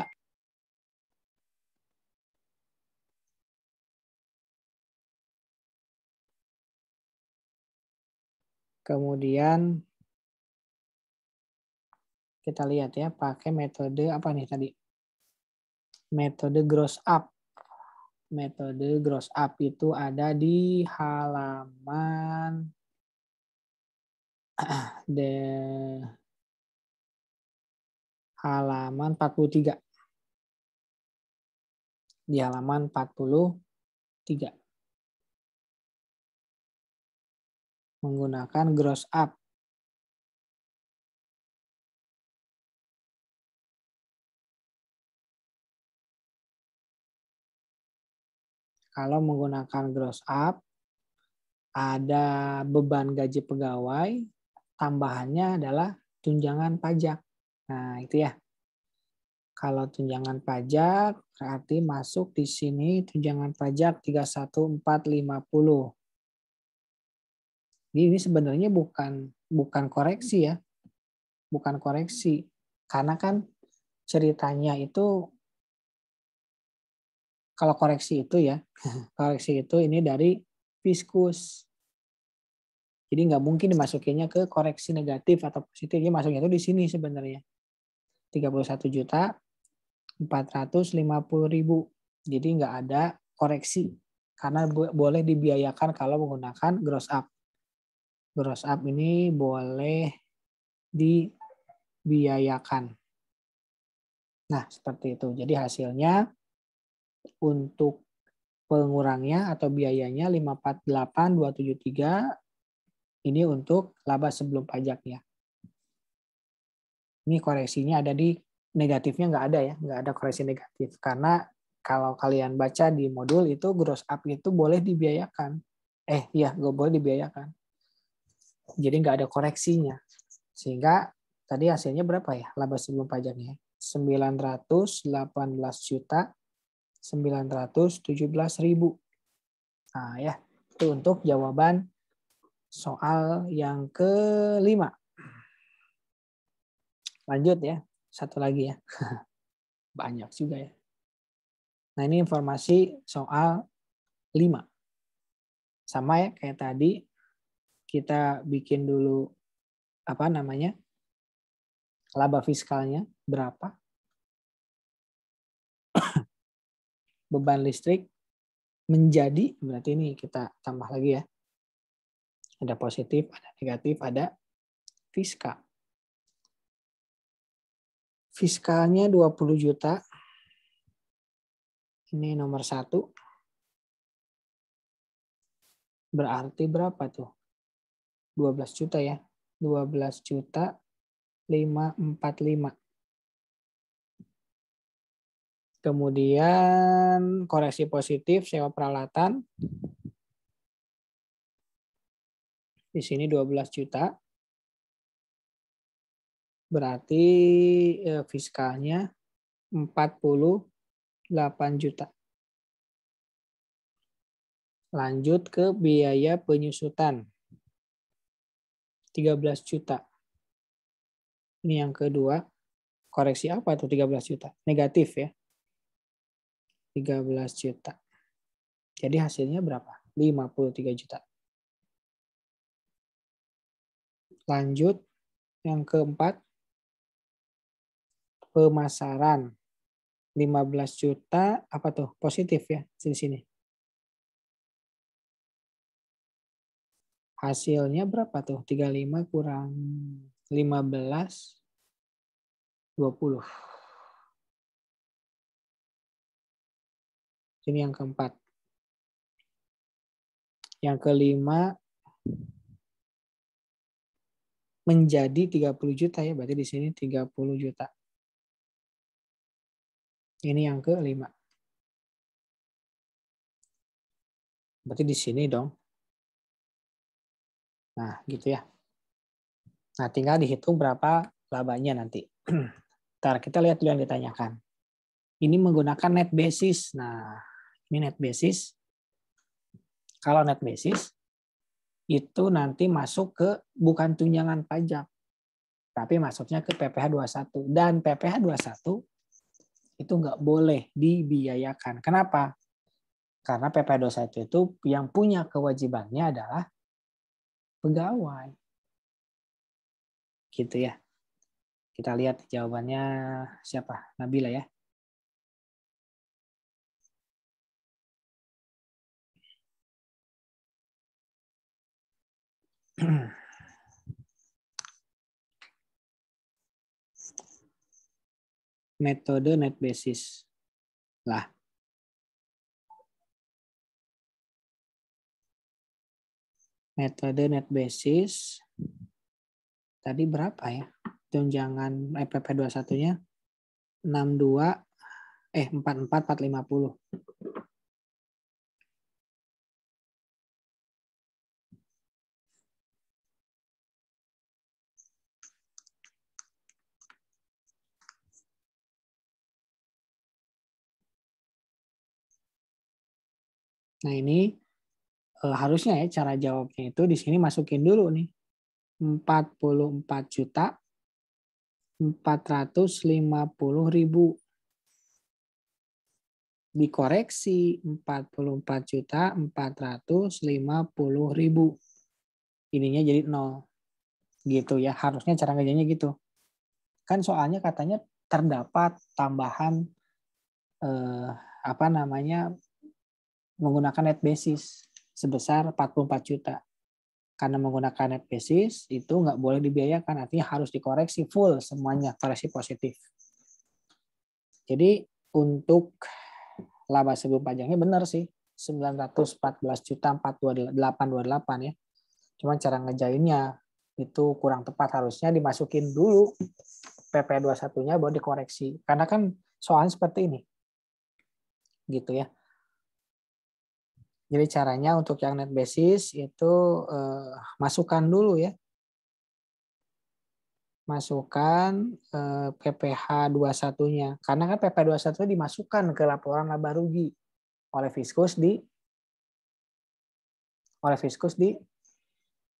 S1: Kemudian kita lihat ya pakai metode apa nih tadi? Metode gross up metode gross up itu ada di halaman [clears throat] de halaman 43. Di halaman 43. Menggunakan gross up kalau menggunakan gross up ada beban gaji pegawai, tambahannya adalah tunjangan pajak. Nah, itu ya. Kalau tunjangan pajak berarti masuk di sini tunjangan pajak 31450. Jadi ini sebenarnya bukan bukan koreksi ya. Bukan koreksi. Karena kan ceritanya itu kalau koreksi itu ya, [laughs] koreksi itu ini dari viskus, Jadi nggak mungkin dimasukinnya ke koreksi negatif atau positif. Ini masuknya itu di sini sebenarnya. 31 juta 450 ribu. Jadi nggak ada koreksi. Karena boleh dibiayakan kalau menggunakan gross up. Gross up ini boleh dibiayakan. Nah, seperti itu. Jadi hasilnya untuk pengurangnya atau biayanya 548273 ini untuk laba sebelum pajaknya Ini koreksinya ada di negatifnya nggak ada ya, nggak ada koreksi negatif karena kalau kalian baca di modul itu gross up itu boleh dibiayakan. Eh iya, nggak boleh dibiayakan. Jadi nggak ada koreksinya. Sehingga tadi hasilnya berapa ya laba sebelum pajaknya? 918 juta 917.000. Nah, ya. Itu untuk jawaban soal yang kelima. Lanjut ya. Satu lagi ya. [laughs] Banyak juga ya. Nah, ini informasi soal 5. Sama ya kayak tadi kita bikin dulu apa namanya? laba fiskalnya berapa? beban listrik menjadi berarti ini kita tambah lagi ya. Ada positif, ada negatif, ada fiskal. Fiskalnya 20 juta. Ini nomor satu. Berarti berapa tuh? 12 juta ya. 12 juta 545. Kemudian koreksi positif sewa peralatan. Di sini 12 juta. Berarti e, empat fiskalnya 48 juta. Lanjut ke biaya penyusutan. 13 juta. Ini yang kedua. Koreksi apa tuh 13 juta? Negatif ya. 13 juta. Jadi hasilnya berapa? 53 juta. Lanjut yang keempat pemasaran 15 juta apa tuh? Positif ya di sini. Hasilnya berapa tuh? 35 kurang 15 20. Ini yang keempat. Yang kelima menjadi 30 juta ya, berarti di sini 30 juta. Ini yang kelima. Berarti di sini dong. Nah, gitu ya. Nah, tinggal dihitung berapa labanya nanti. [clears throat] Ntar kita lihat dulu yang ditanyakan. Ini menggunakan net basis. Nah, ini net basis. Kalau net basis, itu nanti masuk ke bukan tunjangan pajak, tapi masuknya ke PPh 21. Dan PPh 21 itu nggak boleh dibiayakan. Kenapa? Karena PPh 21 itu yang punya kewajibannya adalah pegawai. Gitu ya. Kita lihat
S2: jawabannya siapa? Nabila ya.
S1: [clears throat] metode net basis lah. Metode net basis tadi berapa ya? Tunjangan EPP21-nya 62 eh 44 450. Nah ini e, harusnya ya cara jawabnya itu di sini masukin dulu nih 44 juta 450 ribu dikoreksi 44 juta 450 ribu ininya jadi nol gitu ya harusnya cara kerjanya gitu kan soalnya katanya terdapat tambahan eh, apa namanya menggunakan net basis sebesar 44 juta. Karena menggunakan net basis itu nggak boleh dibiayakan, artinya harus dikoreksi full semuanya, koreksi positif. Jadi untuk laba sebelum pajaknya benar sih, 914 juta 4828 ya. Cuman cara ngejainnya itu kurang tepat harusnya dimasukin dulu PP21-nya baru dikoreksi. Karena kan soalnya seperti ini. Gitu ya. Jadi caranya untuk yang net basis itu eh, masukkan dulu ya. Masukkan eh, PPH 21-nya. Karena kan PPH 21 dimasukkan ke laporan laba rugi oleh fiskus di oleh fiskus di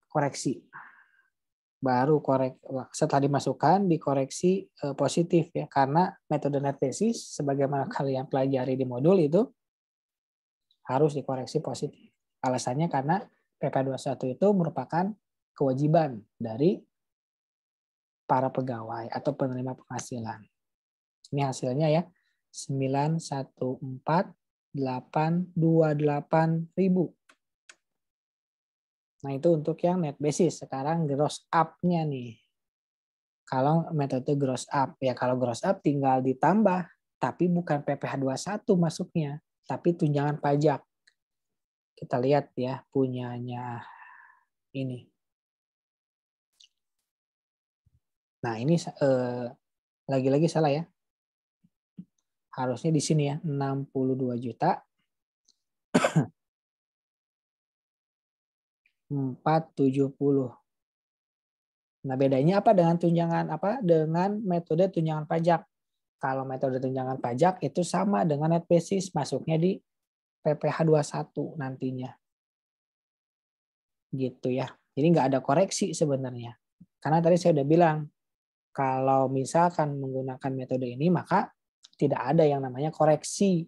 S1: koreksi. Baru korek setelah dimasukkan dikoreksi eh, positif ya karena metode net basis sebagaimana kalian pelajari di modul itu harus dikoreksi positif. Alasannya karena PP21 itu merupakan kewajiban dari para pegawai atau penerima penghasilan. Ini hasilnya ya. delapan ribu. Nah itu untuk yang net basis. Sekarang gross up-nya nih. Kalau metode gross up ya kalau gross up tinggal ditambah tapi bukan PPh 21 masuknya tapi tunjangan pajak. Kita lihat ya punyanya ini. Nah, ini eh, lagi-lagi eh, salah ya. Harusnya di sini ya, 62 juta. 470. [clears throat] Nah, bedanya apa dengan tunjangan apa dengan metode tunjangan pajak? Kalau metode tunjangan pajak itu sama dengan net basis, masuknya di PPh 21 nantinya. Gitu ya. Jadi nggak ada koreksi sebenarnya. Karena tadi saya udah bilang, kalau misalkan menggunakan metode ini, maka tidak ada yang namanya koreksi.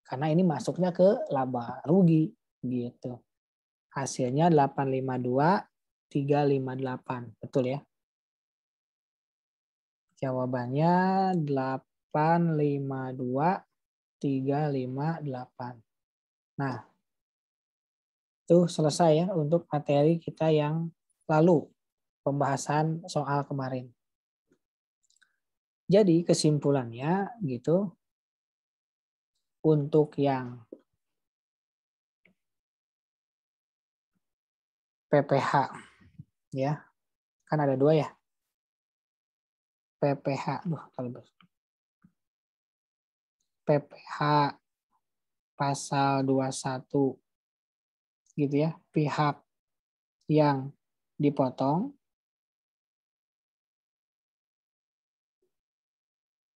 S1: Karena ini masuknya ke laba rugi. gitu. Hasilnya 852, 358. Betul ya? Jawabannya 852358. Nah, itu selesai ya untuk materi kita yang lalu pembahasan soal kemarin. Jadi kesimpulannya gitu untuk yang PPH ya kan ada dua ya PPH, duh kalau PPH pasal 21 gitu ya, pihak yang dipotong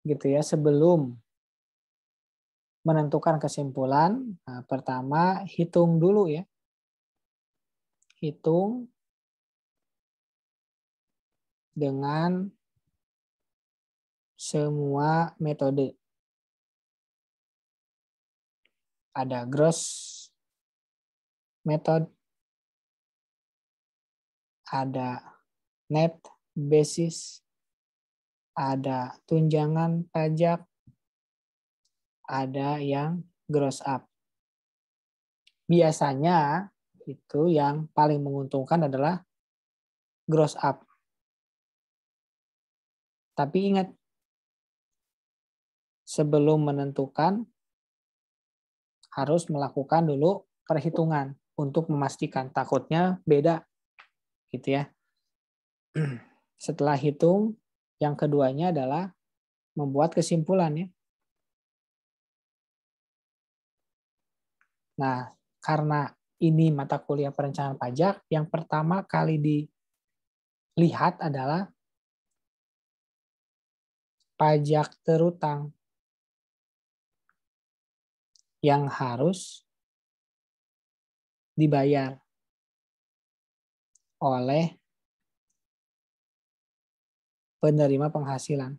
S1: gitu ya sebelum menentukan kesimpulan nah, pertama hitung dulu ya hitung dengan semua metode. Ada gross method, ada net basis, ada tunjangan pajak, ada yang gross up. Biasanya itu yang paling menguntungkan adalah gross up. Tapi ingat, sebelum menentukan harus melakukan dulu perhitungan untuk memastikan takutnya beda gitu ya. [clears throat] Setelah hitung, yang keduanya adalah membuat kesimpulan ya. Nah, karena ini mata kuliah perencanaan pajak, yang pertama kali dilihat adalah pajak terutang yang harus dibayar oleh penerima penghasilan.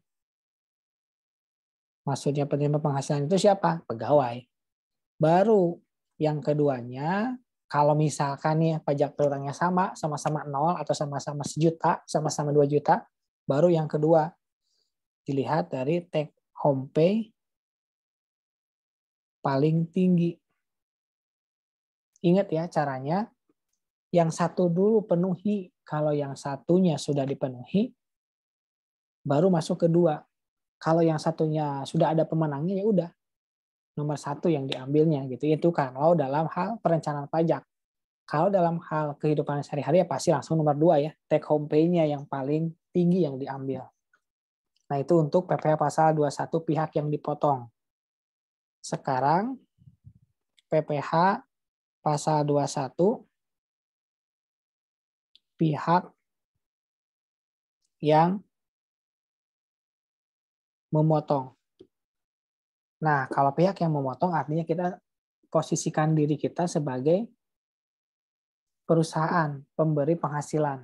S1: Maksudnya penerima penghasilan itu siapa? Pegawai. Baru yang keduanya, kalau misalkan nih pajak berutangnya sama, sama-sama nol atau sama-sama sejuta, sama-sama dua juta, baru yang kedua dilihat dari take home pay paling tinggi. Ingat ya caranya, yang satu dulu penuhi. Kalau yang satunya sudah dipenuhi, baru masuk kedua. Kalau yang satunya sudah ada pemenangnya, ya udah nomor satu yang diambilnya gitu. Itu kan kalau dalam hal perencanaan pajak. Kalau dalam hal kehidupan sehari-hari ya pasti langsung nomor dua ya. Take home pay-nya yang paling tinggi yang diambil. Nah itu untuk PPh pasal 21 pihak yang dipotong. Sekarang PPH pasal 21 pihak yang memotong. Nah, kalau pihak yang memotong artinya kita posisikan diri kita sebagai perusahaan pemberi penghasilan.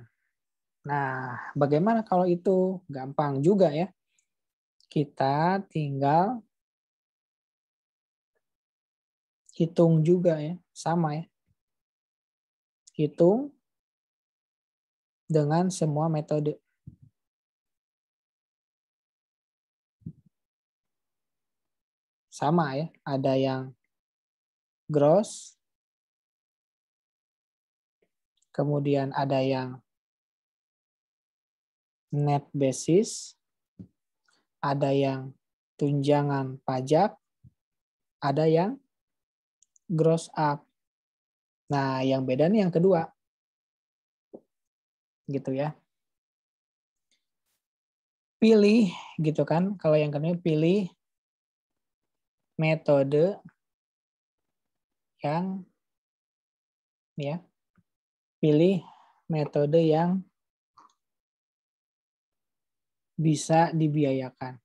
S1: Nah, bagaimana kalau itu gampang juga ya? Kita tinggal hitung juga ya, sama ya. Hitung dengan semua metode. Sama ya, ada yang gross, kemudian ada yang net basis, ada yang tunjangan pajak, ada yang gross up. Nah, yang beda nih yang kedua. Gitu ya. Pilih gitu kan. Kalau yang kedua pilih metode yang ya. Pilih metode yang bisa dibiayakan.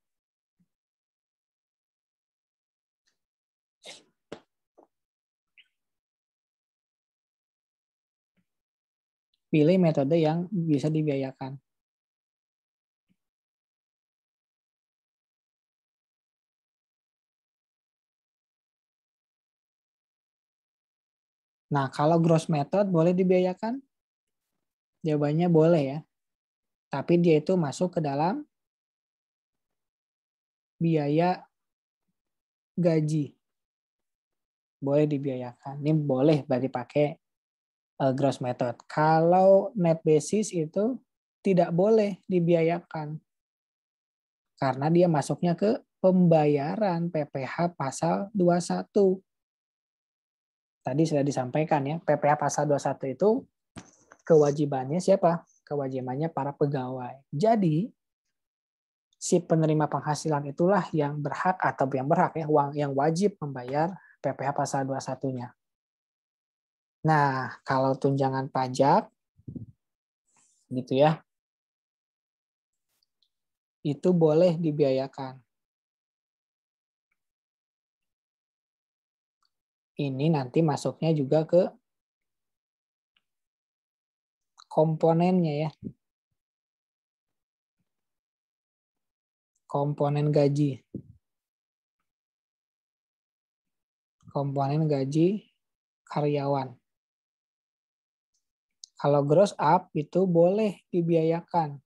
S2: pilih metode yang bisa dibiayakan.
S1: Nah, kalau gross method boleh dibiayakan? Jawabannya boleh ya. Tapi dia itu masuk ke dalam biaya gaji. Boleh dibiayakan. Ini boleh berarti pakai uh, gross method. Kalau net basis itu tidak boleh dibiayakan karena dia masuknya ke pembayaran PPH pasal 21. Tadi sudah disampaikan ya, PPH pasal 21 itu kewajibannya siapa? Kewajibannya para pegawai. Jadi si penerima penghasilan itulah yang berhak atau yang berhak ya, uang yang wajib membayar PPH pasal 21-nya. Nah, kalau tunjangan pajak gitu ya. Itu boleh dibiayakan. Ini nanti masuknya juga ke komponennya ya. Komponen gaji. Komponen gaji karyawan. Kalau gross up itu boleh dibiayakan.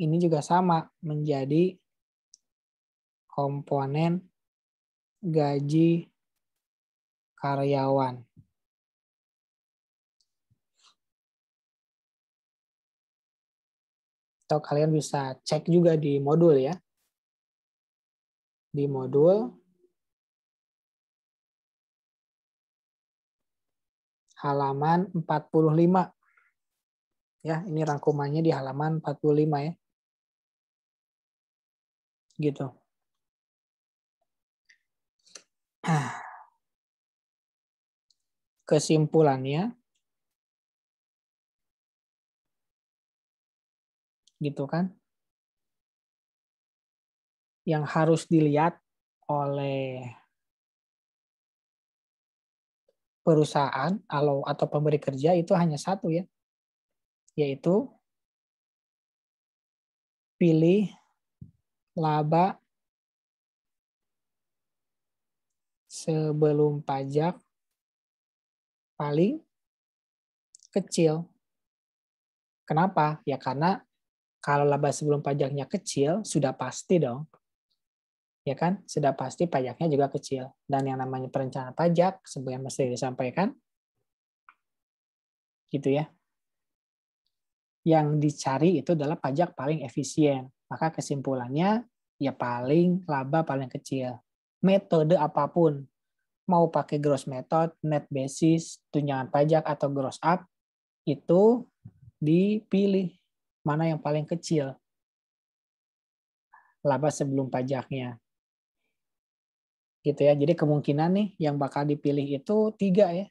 S1: Ini juga sama menjadi komponen gaji karyawan. Atau kalian bisa cek juga di modul ya. Di modul halaman 45. Ya, ini rangkumannya di halaman 45 ya. Gitu. [clears throat] Kesimpulannya, gitu kan? Yang harus dilihat oleh perusahaan atau pemberi kerja itu hanya satu ya, yaitu pilih laba sebelum pajak paling kecil. Kenapa? Ya karena kalau laba sebelum pajaknya kecil, sudah pasti dong ya kan? Sudah pasti pajaknya juga kecil. Dan yang namanya perencanaan pajak, sebagian mesti disampaikan, gitu ya. Yang dicari itu adalah pajak paling efisien. Maka kesimpulannya, ya paling laba paling kecil. Metode apapun, mau pakai gross method, net basis, tunjangan pajak, atau gross up, itu dipilih mana yang paling kecil laba sebelum pajaknya gitu ya. Jadi kemungkinan nih yang bakal dipilih itu tiga ya.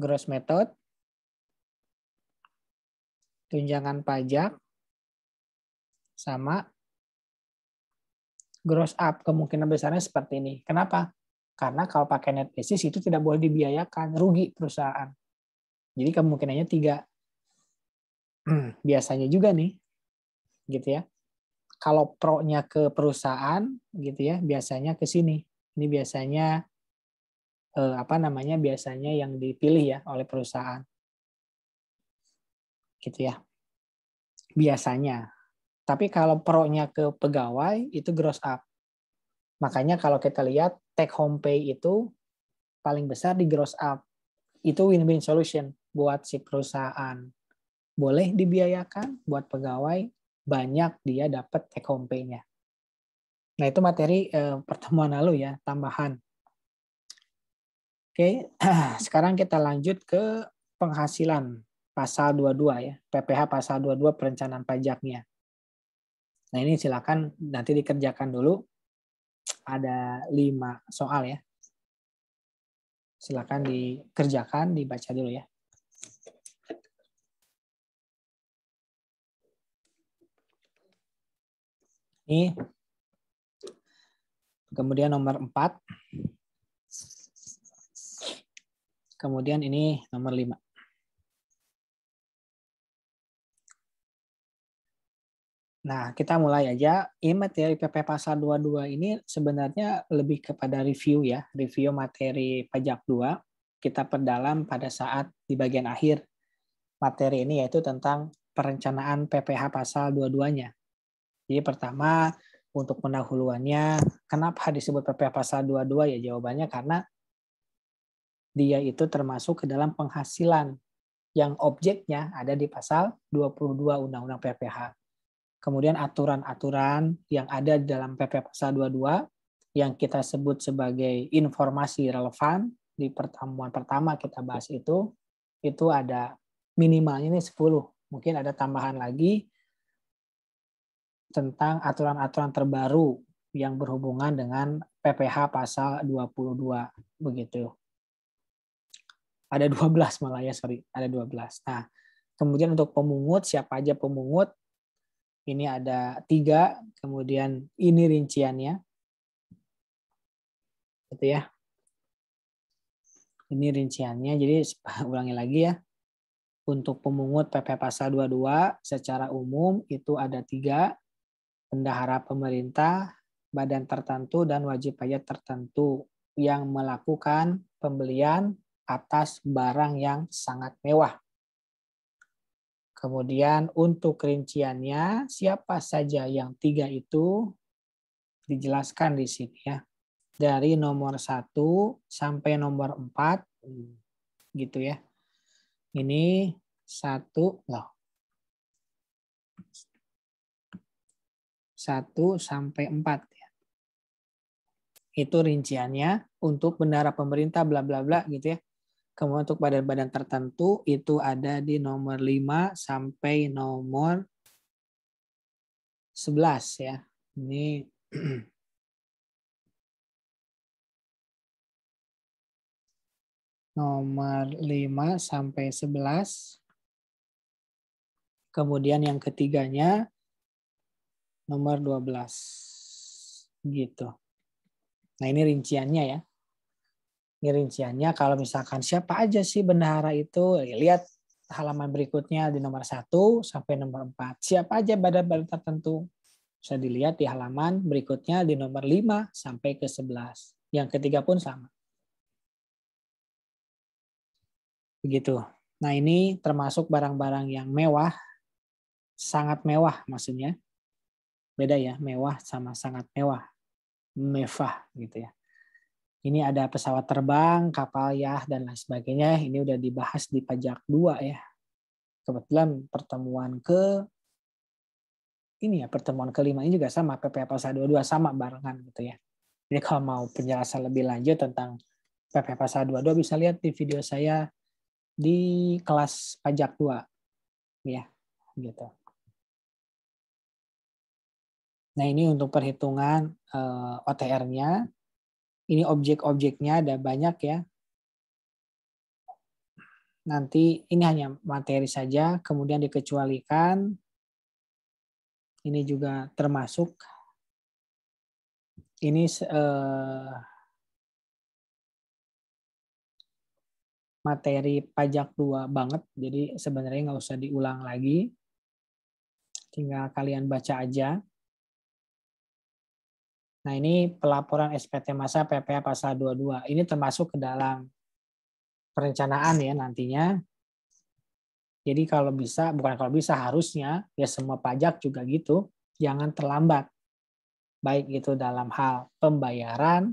S1: Gross method, tunjangan pajak, sama gross up. Kemungkinan besarnya seperti ini. Kenapa? Karena kalau pakai net basis itu tidak boleh dibiayakan, rugi perusahaan. Jadi kemungkinannya tiga. [clears throat] Biasanya juga nih, gitu ya kalau pro-nya ke perusahaan gitu ya, biasanya ke sini. Ini biasanya eh, apa namanya? biasanya yang dipilih ya oleh perusahaan. Gitu ya. Biasanya. Tapi kalau pro-nya ke pegawai itu gross up. Makanya kalau kita lihat take home pay itu paling besar di gross up. Itu win-win solution buat si perusahaan. Boleh dibiayakan buat pegawai, banyak dia dapat take home pay-nya. Nah, itu materi eh, pertemuan lalu ya, tambahan. Oke, [clears throat] sekarang kita lanjut ke penghasilan pasal 22 ya, PPh pasal 22 perencanaan pajaknya. Nah, ini silakan nanti dikerjakan dulu. Ada lima soal ya. Silakan dikerjakan, dibaca dulu ya. Ini. Kemudian nomor 4. Kemudian ini nomor 5. Nah, kita mulai aja. Ini materi ya, PP Pasal 22 ini sebenarnya lebih kepada review ya, review materi pajak 2. Kita perdalam pada saat di bagian akhir materi ini yaitu tentang perencanaan PPH Pasal 22-nya. Jadi pertama untuk pendahuluannya, kenapa disebut PPH pasal 22 ya jawabannya karena dia itu termasuk ke dalam penghasilan yang objeknya ada di pasal 22 Undang-Undang PPH. Kemudian aturan-aturan yang ada di dalam PP pasal 22 yang kita sebut sebagai informasi relevan di pertemuan pertama kita bahas itu itu ada minimalnya ini 10. Mungkin ada tambahan lagi tentang aturan-aturan terbaru yang berhubungan dengan PPH pasal 22 begitu. Ada 12 malah ya, sorry. Ada 12. Nah, kemudian untuk pemungut, siapa aja pemungut? Ini ada tiga, kemudian ini rinciannya. Gitu ya. Ini rinciannya, jadi [laughs] ulangi lagi ya. Untuk pemungut PP Pasal 22 secara umum itu ada tiga, bendahara pemerintah, badan tertentu, dan wajib pajak tertentu yang melakukan pembelian atas barang yang sangat mewah. Kemudian untuk rinciannya, siapa saja yang tiga itu dijelaskan di sini ya. Dari nomor satu sampai nomor empat, gitu ya. Ini satu loh. 1 sampai 4 ya. Itu rinciannya untuk bendara pemerintah bla bla bla gitu ya. Kemudian untuk badan-badan tertentu itu ada di nomor 5 sampai nomor 11 ya. Ini [clears throat] nomor 5 sampai 11. Kemudian yang ketiganya nomor 12. Gitu. Nah, ini rinciannya ya. Ini rinciannya kalau misalkan siapa aja sih bendahara itu, lihat halaman berikutnya di nomor 1 sampai nomor 4. Siapa aja badan-badan tertentu bisa dilihat di halaman berikutnya di nomor 5 sampai ke 11. Yang ketiga pun sama. Begitu. Nah, ini termasuk barang-barang yang mewah, sangat mewah maksudnya beda ya mewah sama sangat mewah mewah gitu ya ini ada pesawat terbang, kapal ya dan lain sebagainya. Ini udah dibahas di pajak 2 ya. Kebetulan pertemuan ke ini ya pertemuan kelima ini juga sama PP Pasal 22 sama barengan gitu ya. Jadi kalau mau penjelasan lebih lanjut tentang PP Pasal 22 bisa lihat di video saya di kelas pajak 2 ya gitu. Nah ini untuk perhitungan uh, eh, OTR-nya. Ini objek-objeknya ada banyak ya. Nanti ini hanya materi saja, kemudian dikecualikan. Ini juga termasuk. Ini uh, materi pajak dua banget, jadi sebenarnya nggak usah diulang lagi. Tinggal kalian baca aja. Nah, ini pelaporan SPT masa PPA pasal 22. Ini termasuk ke dalam perencanaan ya nantinya. Jadi kalau bisa, bukan kalau bisa, harusnya ya semua pajak juga gitu, jangan terlambat. Baik itu dalam hal pembayaran,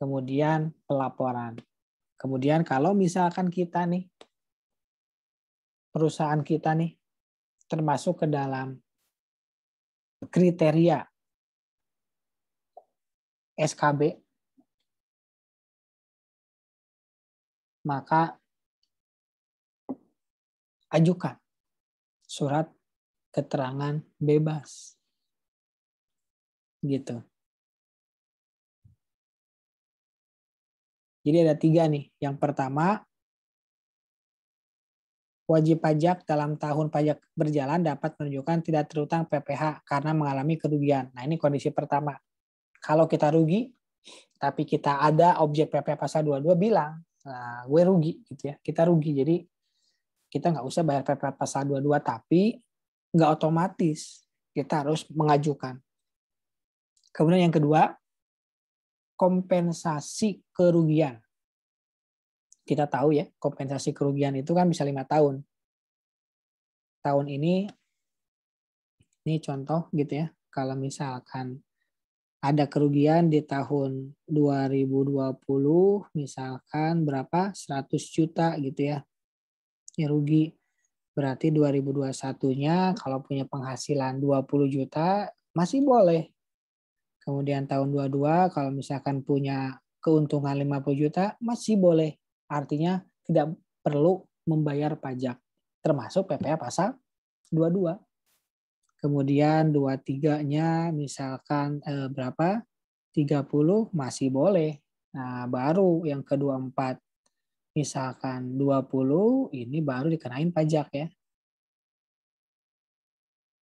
S1: kemudian pelaporan. Kemudian kalau misalkan kita nih, perusahaan kita nih, termasuk ke dalam kriteria
S2: SKB maka
S1: ajukan surat keterangan bebas. Gitu. Jadi ada tiga nih. Yang pertama, wajib pajak dalam tahun pajak berjalan dapat menunjukkan tidak terutang PPH karena mengalami kerugian. Nah ini kondisi pertama kalau kita rugi tapi kita ada objek PP pasal 22 bilang nah, gue rugi gitu ya kita rugi jadi kita nggak usah bayar PP pasal 22 tapi nggak otomatis kita harus mengajukan kemudian yang kedua kompensasi kerugian kita tahu ya kompensasi kerugian itu kan bisa lima tahun tahun ini ini contoh gitu ya kalau misalkan ada kerugian di tahun 2020 misalkan berapa 100 juta gitu ya. Ya rugi. Berarti 2021-nya kalau punya penghasilan 20 juta masih boleh. Kemudian tahun 22 kalau misalkan punya keuntungan 50 juta masih boleh. Artinya tidak perlu membayar pajak termasuk PPh pasal 22. Kemudian dua tiganya misalkan eh, berapa? 30 masih boleh. Nah, baru yang kedua empat misalkan 20 ini baru dikenain pajak ya.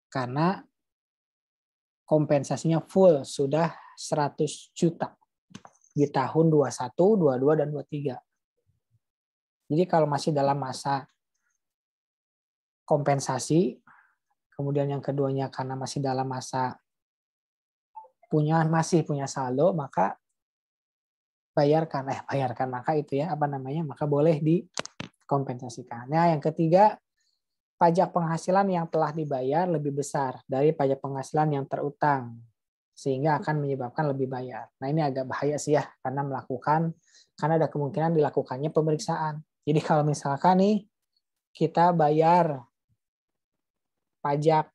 S1: Karena kompensasinya full sudah 100 juta di tahun 21, 22 dan 23. Jadi kalau masih dalam masa kompensasi Kemudian yang keduanya karena masih dalam masa punya masih punya saldo maka bayarkan eh bayarkan maka itu ya apa namanya maka boleh dikompensasikan. Nah, yang ketiga pajak penghasilan yang telah dibayar lebih besar dari pajak penghasilan yang terutang sehingga akan menyebabkan lebih bayar. Nah, ini agak bahaya sih ya karena melakukan karena ada kemungkinan dilakukannya pemeriksaan. Jadi kalau misalkan nih kita bayar pajak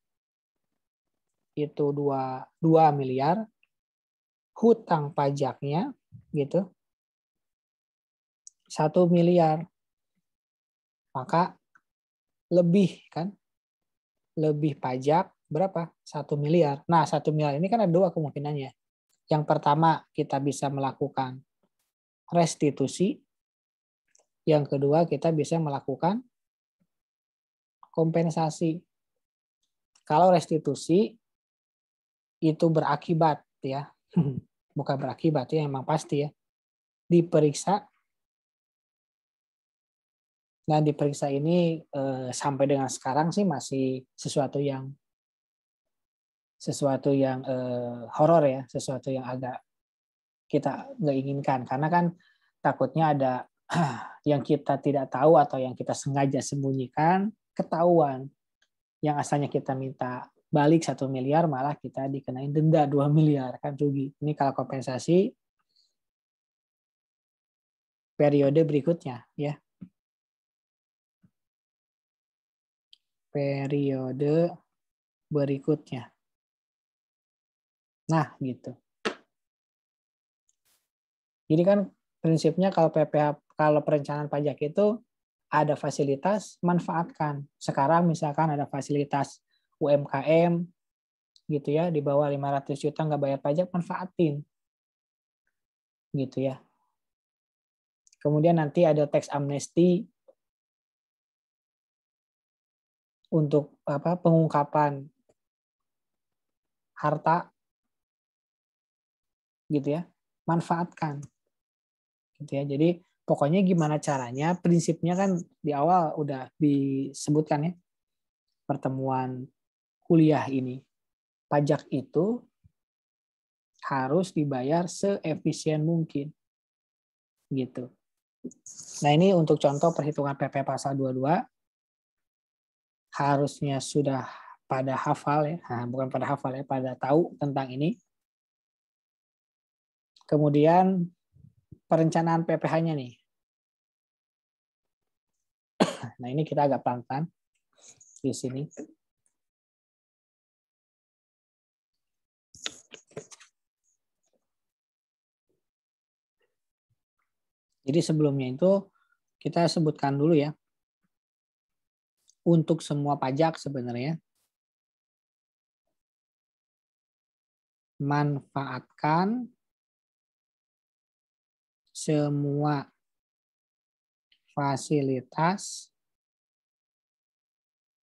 S1: itu 2 2 miliar, hutang pajaknya gitu 1 miliar. Maka lebih kan? Lebih pajak berapa? satu miliar. Nah, satu miliar ini kan ada dua kemungkinannya. Yang pertama, kita bisa melakukan restitusi. Yang kedua, kita bisa melakukan kompensasi. Kalau restitusi itu berakibat ya, [laughs] bukan berakibat ya, emang pasti ya. Diperiksa dan diperiksa ini eh, sampai dengan sekarang sih masih sesuatu yang sesuatu yang eh, horor ya, sesuatu yang agak kita nggak inginkan karena kan takutnya ada [clears throat] yang kita tidak tahu atau yang kita sengaja sembunyikan ketahuan yang asalnya kita minta balik satu miliar malah kita dikenai denda 2 [laughs] miliar kan rugi. Ini kalau kompensasi periode berikutnya
S2: ya. Periode
S1: berikutnya. Nah, gitu. Jadi kan prinsipnya kalau PPH kalau perencanaan pajak itu ada fasilitas manfaatkan. Sekarang misalkan ada fasilitas UMKM gitu ya di bawah 500 juta nggak bayar pajak manfaatin gitu ya. Kemudian nanti ada tax amnesty untuk apa pengungkapan harta gitu ya manfaatkan gitu ya jadi Pokoknya gimana caranya, prinsipnya kan di awal udah disebutkan ya, pertemuan kuliah ini. Pajak itu harus dibayar seefisien mungkin. Gitu. Nah ini untuk contoh perhitungan PP pasal 22 harusnya sudah pada hafal ya, nah, bukan pada hafal ya, pada tahu tentang ini. Kemudian perencanaan PPH-nya nih. [coughs] Nah, ini kita agak pelan-pelan di sini. Jadi sebelumnya itu kita sebutkan dulu ya. Untuk semua pajak sebenarnya manfaatkan
S2: semua fasilitas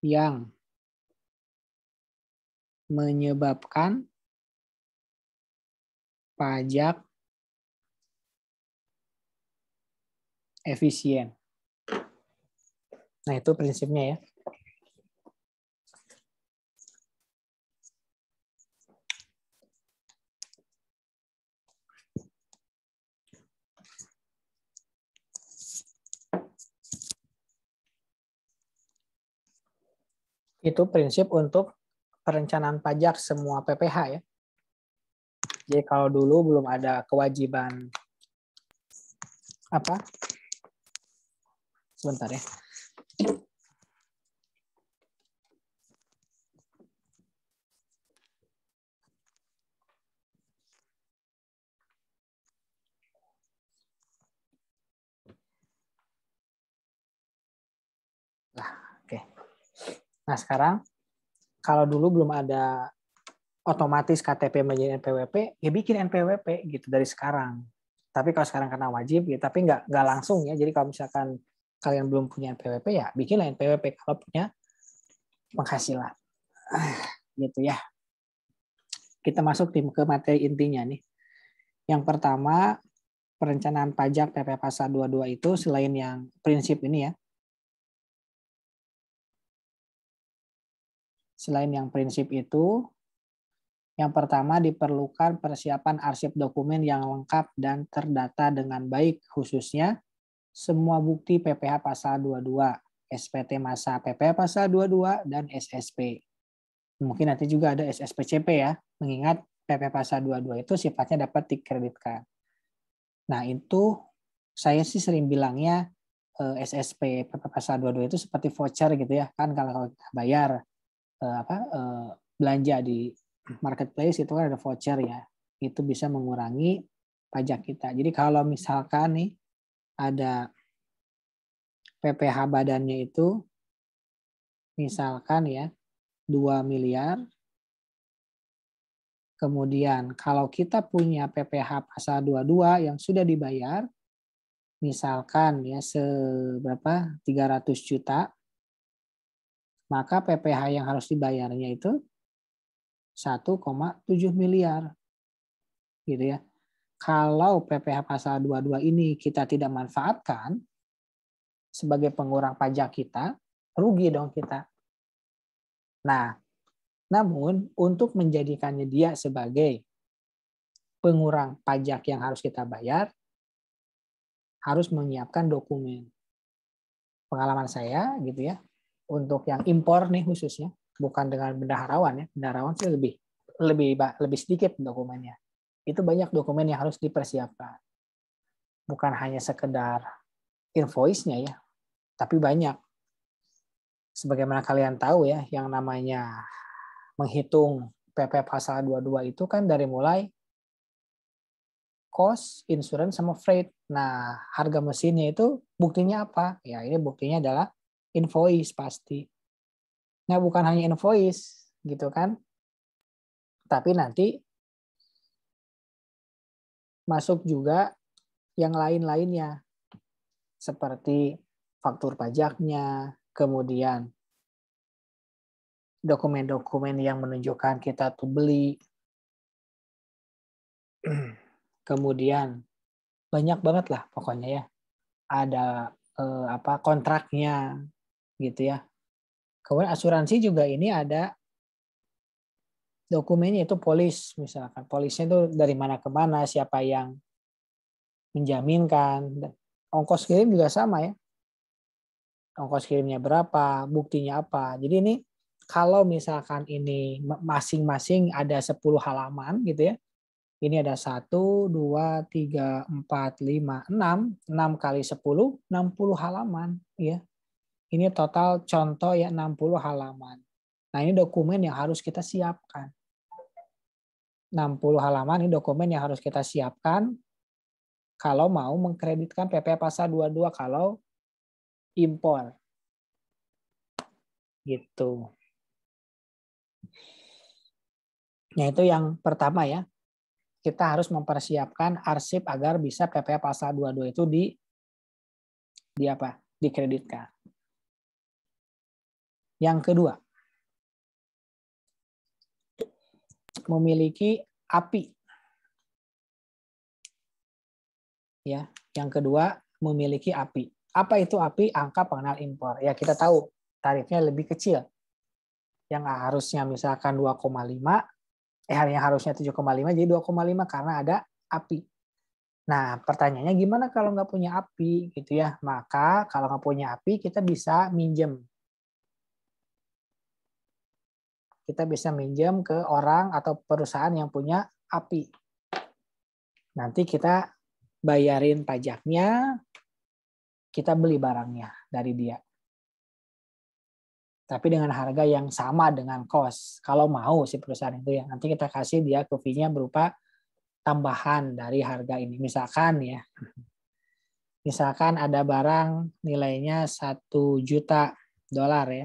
S2: yang
S1: menyebabkan pajak efisien. Nah, itu prinsipnya ya. itu prinsip untuk perencanaan pajak semua PPH ya. Jadi kalau dulu belum ada kewajiban apa? Sebentar ya. Nah sekarang kalau dulu belum ada otomatis KTP menjadi NPWP, ya bikin NPWP gitu dari sekarang. Tapi kalau sekarang karena wajib, ya, tapi nggak nggak langsung ya. Jadi kalau misalkan kalian belum punya NPWP ya bikinlah NPWP kalau punya penghasilan. [sighs] Gitu ya. Kita masuk tim ke materi intinya nih. Yang pertama, perencanaan pajak PP Pasar 22 itu selain yang prinsip ini ya, Selain yang prinsip itu, yang pertama diperlukan persiapan arsip dokumen yang lengkap dan terdata dengan baik, khususnya semua bukti PPH pasal 22, SPT masa PPH pasal 22 dan SSP. Mungkin nanti juga ada SSPCP ya, mengingat PPH pasal 22 itu sifatnya dapat dikreditkan. Nah, itu saya sih sering bilangnya eh, SSP PPH pasal 22 itu seperti voucher gitu ya, kan kalau, kalau kita bayar uh, apa uh, belanja di marketplace itu kan ada voucher ya itu bisa mengurangi pajak kita jadi kalau misalkan nih ada PPH badannya itu misalkan ya 2 miliar kemudian kalau kita punya PPH pasal 22 yang sudah dibayar misalkan ya seberapa 300 juta maka PPH yang harus dibayarnya itu 1,7 miliar. Gitu ya. Kalau PPH pasal 22 ini kita tidak manfaatkan sebagai pengurang pajak kita, rugi dong kita. Nah, namun untuk menjadikannya dia sebagai pengurang pajak yang harus kita bayar, harus menyiapkan dokumen. Pengalaman saya gitu ya, untuk yang impor nih khususnya, bukan dengan bendaharawan ya. Bendaharawan sih lebih lebih lebih sedikit dokumennya. Itu banyak dokumen yang harus dipersiapkan. Bukan hanya sekedar invoice-nya ya, tapi banyak. Sebagaimana kalian tahu ya, yang namanya menghitung PP pasal 22 itu kan dari mulai cost, insurance, sama freight. Nah, harga mesinnya itu buktinya apa? Ya, ini buktinya adalah invoice pasti. Nah, bukan hanya invoice gitu kan. Tapi nanti masuk juga yang lain-lainnya seperti faktur pajaknya, kemudian dokumen-dokumen yang menunjukkan kita tuh beli. Kemudian banyak banget lah pokoknya ya. Ada eh, apa kontraknya, gitu ya. Kemudian asuransi juga ini ada dokumennya itu polis misalkan. Polisnya itu dari mana ke mana, siapa yang menjaminkan. Ongkos kirim juga sama ya. Ongkos kirimnya berapa, buktinya apa. Jadi ini kalau misalkan ini masing-masing ada 10 halaman gitu ya. Ini ada satu dua tiga empat lima enam enam kali sepuluh enam puluh halaman. ya ini total contoh ya 60 halaman. Nah, ini dokumen yang harus kita siapkan. 60 halaman ini dokumen yang harus kita siapkan kalau mau mengkreditkan PP pasal 22 kalau impor. Gitu. Nah, itu yang pertama ya. Kita harus mempersiapkan arsip agar bisa PP pasal 22 itu di di apa? dikreditkan. Yang kedua, memiliki api. Ya, yang kedua memiliki api. Apa itu api? Angka pengenal impor. Ya, kita tahu tarifnya lebih kecil. Yang harusnya misalkan 2,5 eh yang harusnya 7,5 jadi 2,5 karena ada api. Nah, pertanyaannya gimana kalau nggak punya api gitu ya? Maka kalau nggak punya api kita bisa minjem kita bisa minjam ke orang atau perusahaan yang punya API. Nanti kita bayarin pajaknya, kita beli barangnya dari dia. Tapi dengan harga yang sama dengan kos. Kalau mau si perusahaan itu ya, nanti kita kasih dia fee berupa tambahan dari harga ini. Misalkan ya, misalkan ada barang nilainya satu juta dolar ya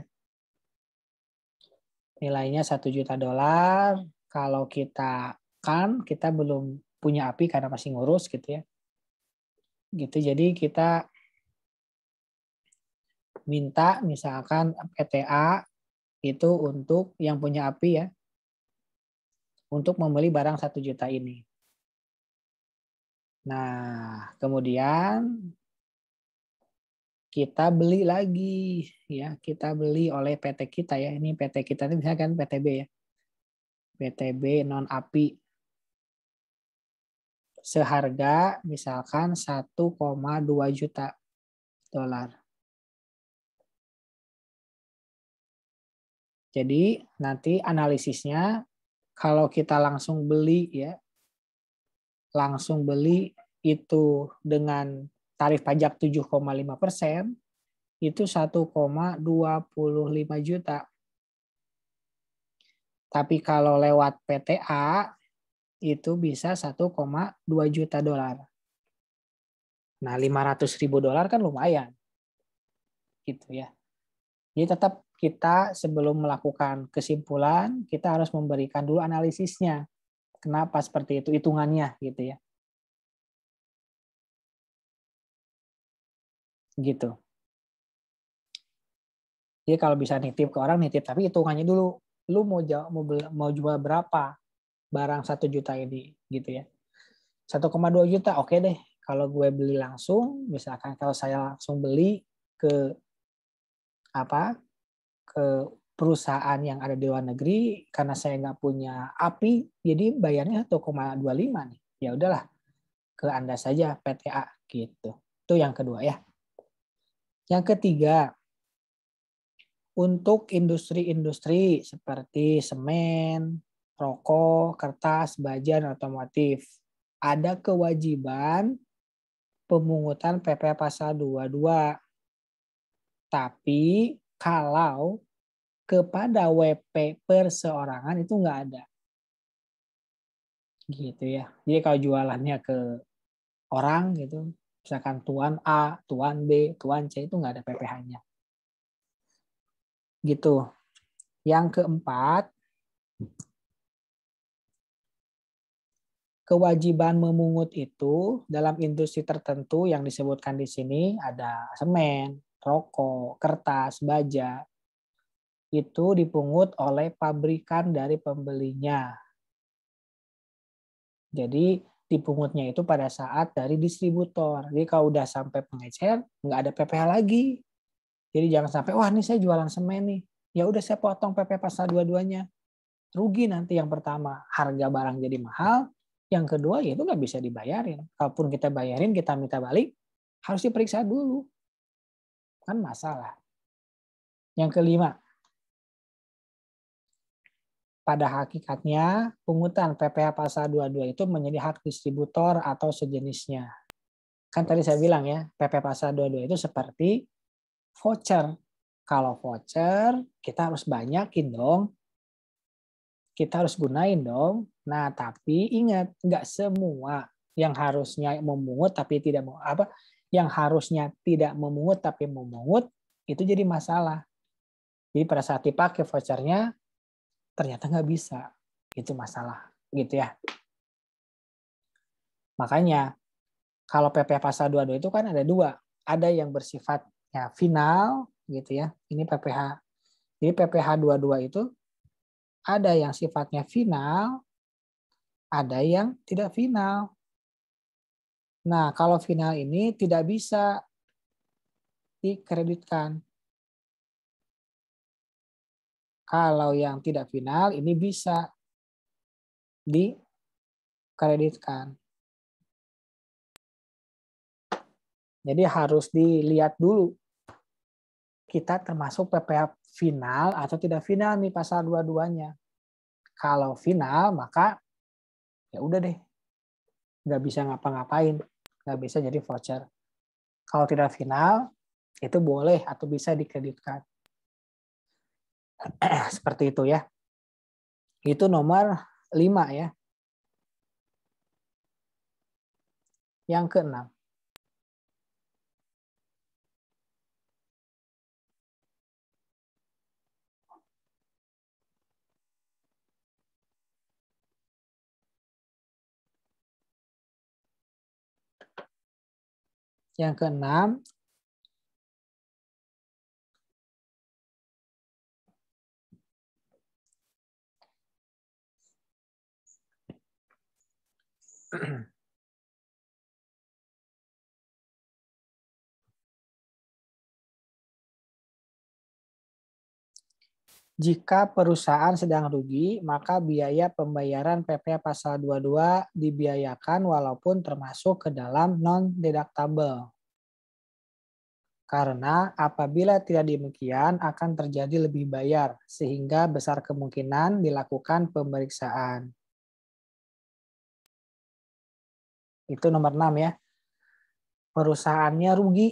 S1: nilainya satu juta dolar. Kalau kita kan kita belum punya api karena masih ngurus gitu ya. Gitu jadi kita minta misalkan PTA e itu untuk yang punya api ya untuk membeli barang satu juta ini. Nah, kemudian kita beli lagi ya kita beli oleh PT kita ya ini PT kita ini misalkan PTB ya PTB non api seharga misalkan 1,2 juta dolar jadi nanti analisisnya kalau kita langsung beli ya langsung beli itu dengan tarif pajak 7,5 persen, itu 1,25 juta. Tapi kalau lewat PTA, itu bisa 1,2 juta dolar. Nah, 500 ribu dolar kan lumayan. Gitu ya. Jadi tetap kita sebelum melakukan kesimpulan, kita harus memberikan dulu analisisnya. Kenapa seperti itu, hitungannya gitu ya. gitu. Jadi kalau bisa nitip ke orang nitip, tapi hitungannya dulu, lu mau jual, mau, mau jual berapa barang satu juta ini, gitu ya. 1,2 juta, oke okay deh. Kalau gue beli langsung, misalkan kalau saya langsung beli ke apa ke perusahaan yang ada di luar negeri karena saya nggak punya api, jadi bayarnya 1,25 nih. Ya udahlah, ke Anda saja PTA gitu. Itu yang kedua ya. Yang ketiga, untuk industri-industri seperti semen, rokok, kertas, baja, dan otomotif. Ada kewajiban pemungutan PP Pasal 22. Tapi kalau kepada WP perseorangan itu nggak ada. Gitu ya. Jadi kalau jualannya ke orang gitu, misalkan tuan A, tuan B, tuan C itu nggak ada PPH-nya. Gitu. Yang keempat, kewajiban memungut itu dalam industri tertentu yang disebutkan di sini ada semen, rokok, kertas, baja. Itu dipungut oleh pabrikan dari pembelinya. Jadi dipungutnya itu pada saat dari distributor. Jadi kalau udah sampai pengecer, nggak ada PPh lagi. Jadi jangan sampai, wah ini saya jualan semen nih. Ya udah saya potong PPH pasal dua-duanya. Rugi nanti yang pertama, harga barang jadi mahal. Yang kedua, ya itu nggak bisa dibayarin. Kalaupun kita bayarin, kita minta balik, harus diperiksa dulu. Kan masalah. Yang kelima, pada hakikatnya pungutan PPh pasal 22 itu menjadi hak distributor atau sejenisnya. Kan tadi saya bilang ya, PPH pasal 22 itu seperti voucher. Kalau voucher, kita harus banyakin dong. Kita harus gunain dong. Nah, tapi ingat, nggak semua yang harusnya memungut tapi tidak mau apa, yang harusnya tidak memungut tapi memungut itu jadi masalah. Jadi pada saat dipakai vouchernya, ternyata nggak bisa itu masalah gitu ya makanya kalau PP pasal 22 itu kan ada dua ada yang bersifat ya final gitu ya ini PPH jadi PPH 22 itu ada yang sifatnya final ada yang tidak final nah kalau final ini tidak bisa dikreditkan kalau yang tidak final ini bisa
S2: dikreditkan.
S1: Jadi harus dilihat dulu kita termasuk PPH final atau tidak final nih pasal dua-duanya. Kalau final maka ya udah deh. Nggak bisa ngapa-ngapain, nggak bisa jadi voucher. Kalau tidak final itu boleh atau bisa dikreditkan. [clears throat] Seperti itu ya. Itu nomor 5 ya. Yang keenam.
S2: Yang keenam,
S1: [clears throat] Jika perusahaan sedang rugi, maka biaya pembayaran PP pasal 22 dibiayakan walaupun termasuk ke dalam non-deductible. Karena apabila tidak demikian akan terjadi lebih bayar, sehingga besar kemungkinan dilakukan pemeriksaan. Itu nomor 6 ya. Perusahaannya rugi.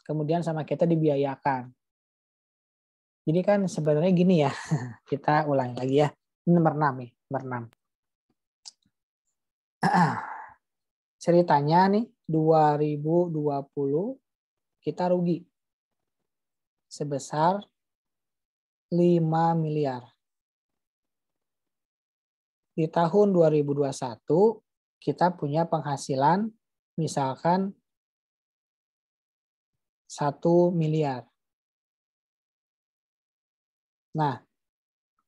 S1: Kemudian sama kita dibiayakan. Jadi kan sebenarnya gini ya. [laughs] Kita ulangi lagi ya. Ini nomor 6 nih, nomor 6. [clears throat] Ceritanya nih 2020 kita rugi sebesar 5 miliar. Di tahun 2021 kita punya penghasilan misalkan 1 miliar. Nah,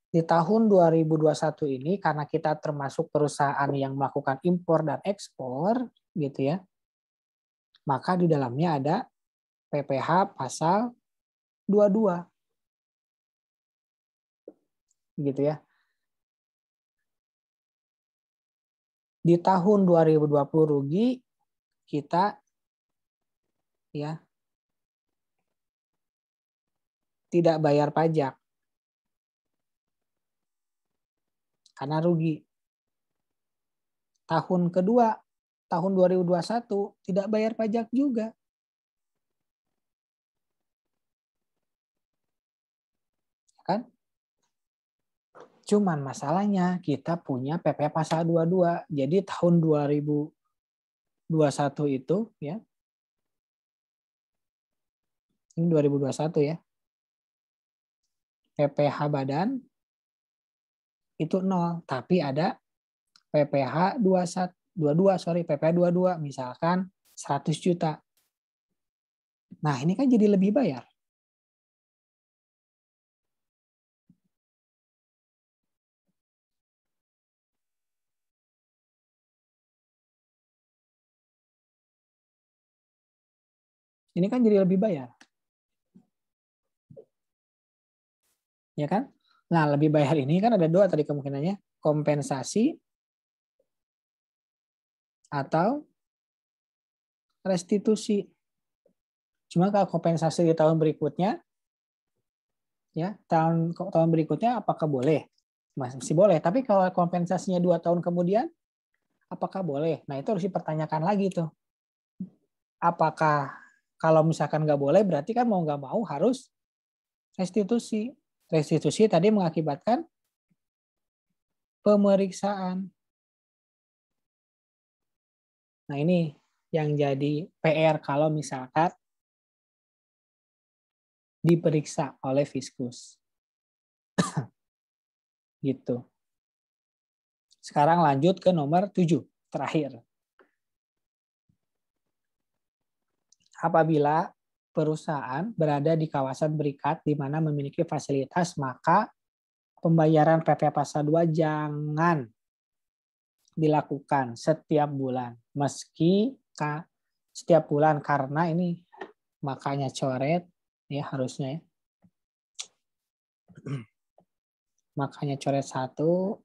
S1: di tahun 2021 ini karena kita termasuk perusahaan yang melakukan impor dan ekspor gitu ya. Maka di dalamnya ada PPH pasal 22. Gitu ya. Di tahun 2020 rugi kita ya tidak bayar pajak karena rugi. Tahun kedua, tahun 2021 tidak bayar pajak juga. Kan? Cuman masalahnya kita punya PP pasal 22. Jadi tahun 2021 itu ya. Ini 2021 ya. PPH badan itu nol, tapi ada PPH 21 22 sorry PPH 22 misalkan 100 juta. Nah, ini kan jadi
S2: lebih bayar. Ini kan jadi lebih bayar. Ya kan? Nah, lebih bayar ini
S1: kan ada dua tadi kemungkinannya. Kompensasi atau restitusi. Cuma kalau kompensasi di tahun berikutnya, ya tahun tahun berikutnya apakah boleh? Masih boleh. Tapi kalau kompensasinya dua tahun kemudian, apakah boleh? Nah itu harus dipertanyakan lagi tuh. Apakah kalau misalkan nggak boleh, berarti kan mau nggak mau harus restitusi. Restitusi tadi mengakibatkan pemeriksaan. Nah ini yang jadi PR kalau misalkan diperiksa oleh fiskus. [coughs] gitu. Sekarang lanjut ke nomor tujuh terakhir. apabila perusahaan berada di kawasan berikat di mana memiliki fasilitas, maka pembayaran PP Pasal 2 jangan dilakukan setiap bulan. Meski setiap bulan karena ini makanya coret ya harusnya ya. [clears throat] makanya coret satu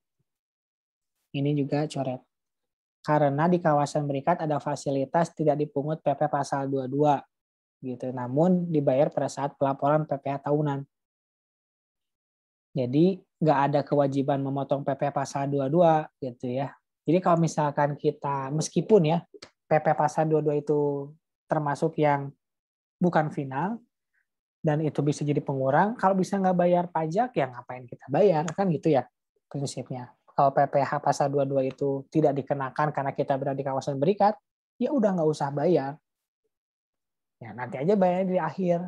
S1: ini juga coret karena di kawasan berikat ada fasilitas tidak dipungut PP pasal 22 gitu. Namun dibayar pada saat pelaporan PPh tahunan. Jadi nggak ada kewajiban memotong PP pasal 22 gitu ya. Jadi kalau misalkan kita meskipun ya PP pasal 22 itu termasuk yang bukan final dan itu bisa jadi pengurang, kalau bisa nggak bayar pajak ya ngapain kita bayar kan gitu ya prinsipnya kalau PPH pasal 22 itu tidak dikenakan karena kita berada di kawasan berikat, ya udah nggak usah bayar. Ya nanti aja bayarnya di akhir.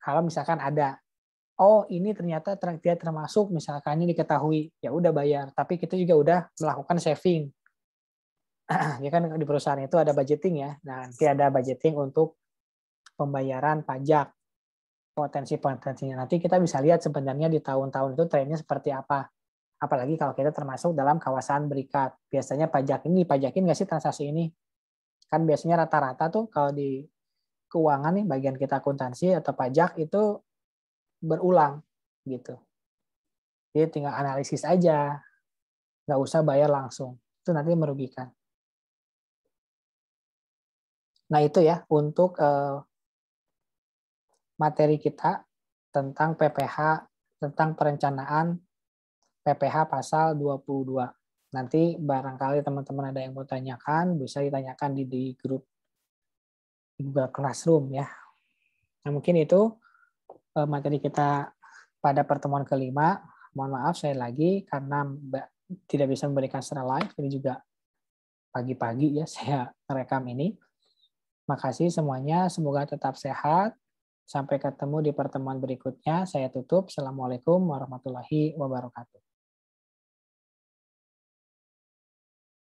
S1: Kalau misalkan ada, oh ini ternyata dia termasuk misalkan ini diketahui, ya udah bayar. Tapi kita juga udah melakukan saving. [clears throat] ya kan di perusahaan itu ada budgeting ya. Nah, nanti ada budgeting untuk pembayaran pajak potensi-potensinya. Nanti kita bisa lihat sebenarnya di tahun-tahun itu trennya seperti apa apalagi kalau kita termasuk dalam kawasan berikat. Biasanya pajak ini dipajakin nggak sih transaksi ini? Kan biasanya rata-rata tuh kalau di keuangan nih bagian kita akuntansi atau pajak itu berulang gitu. Jadi tinggal analisis aja, nggak usah bayar langsung. Itu nanti merugikan. Nah itu ya untuk eh, materi kita tentang PPH, tentang perencanaan PPH pasal 22. Nanti barangkali teman-teman ada yang mau tanyakan, bisa ditanyakan di, di grup Google Classroom ya. Nah, mungkin itu eh, materi kita pada pertemuan kelima. Mohon maaf saya lagi karena tidak bisa memberikan secara live, ini juga pagi-pagi ya [laughs] saya rekam ini. Makasih semuanya, semoga tetap sehat. Sampai ketemu di pertemuan berikutnya. Saya tutup. Assalamualaikum warahmatullahi wabarakatuh.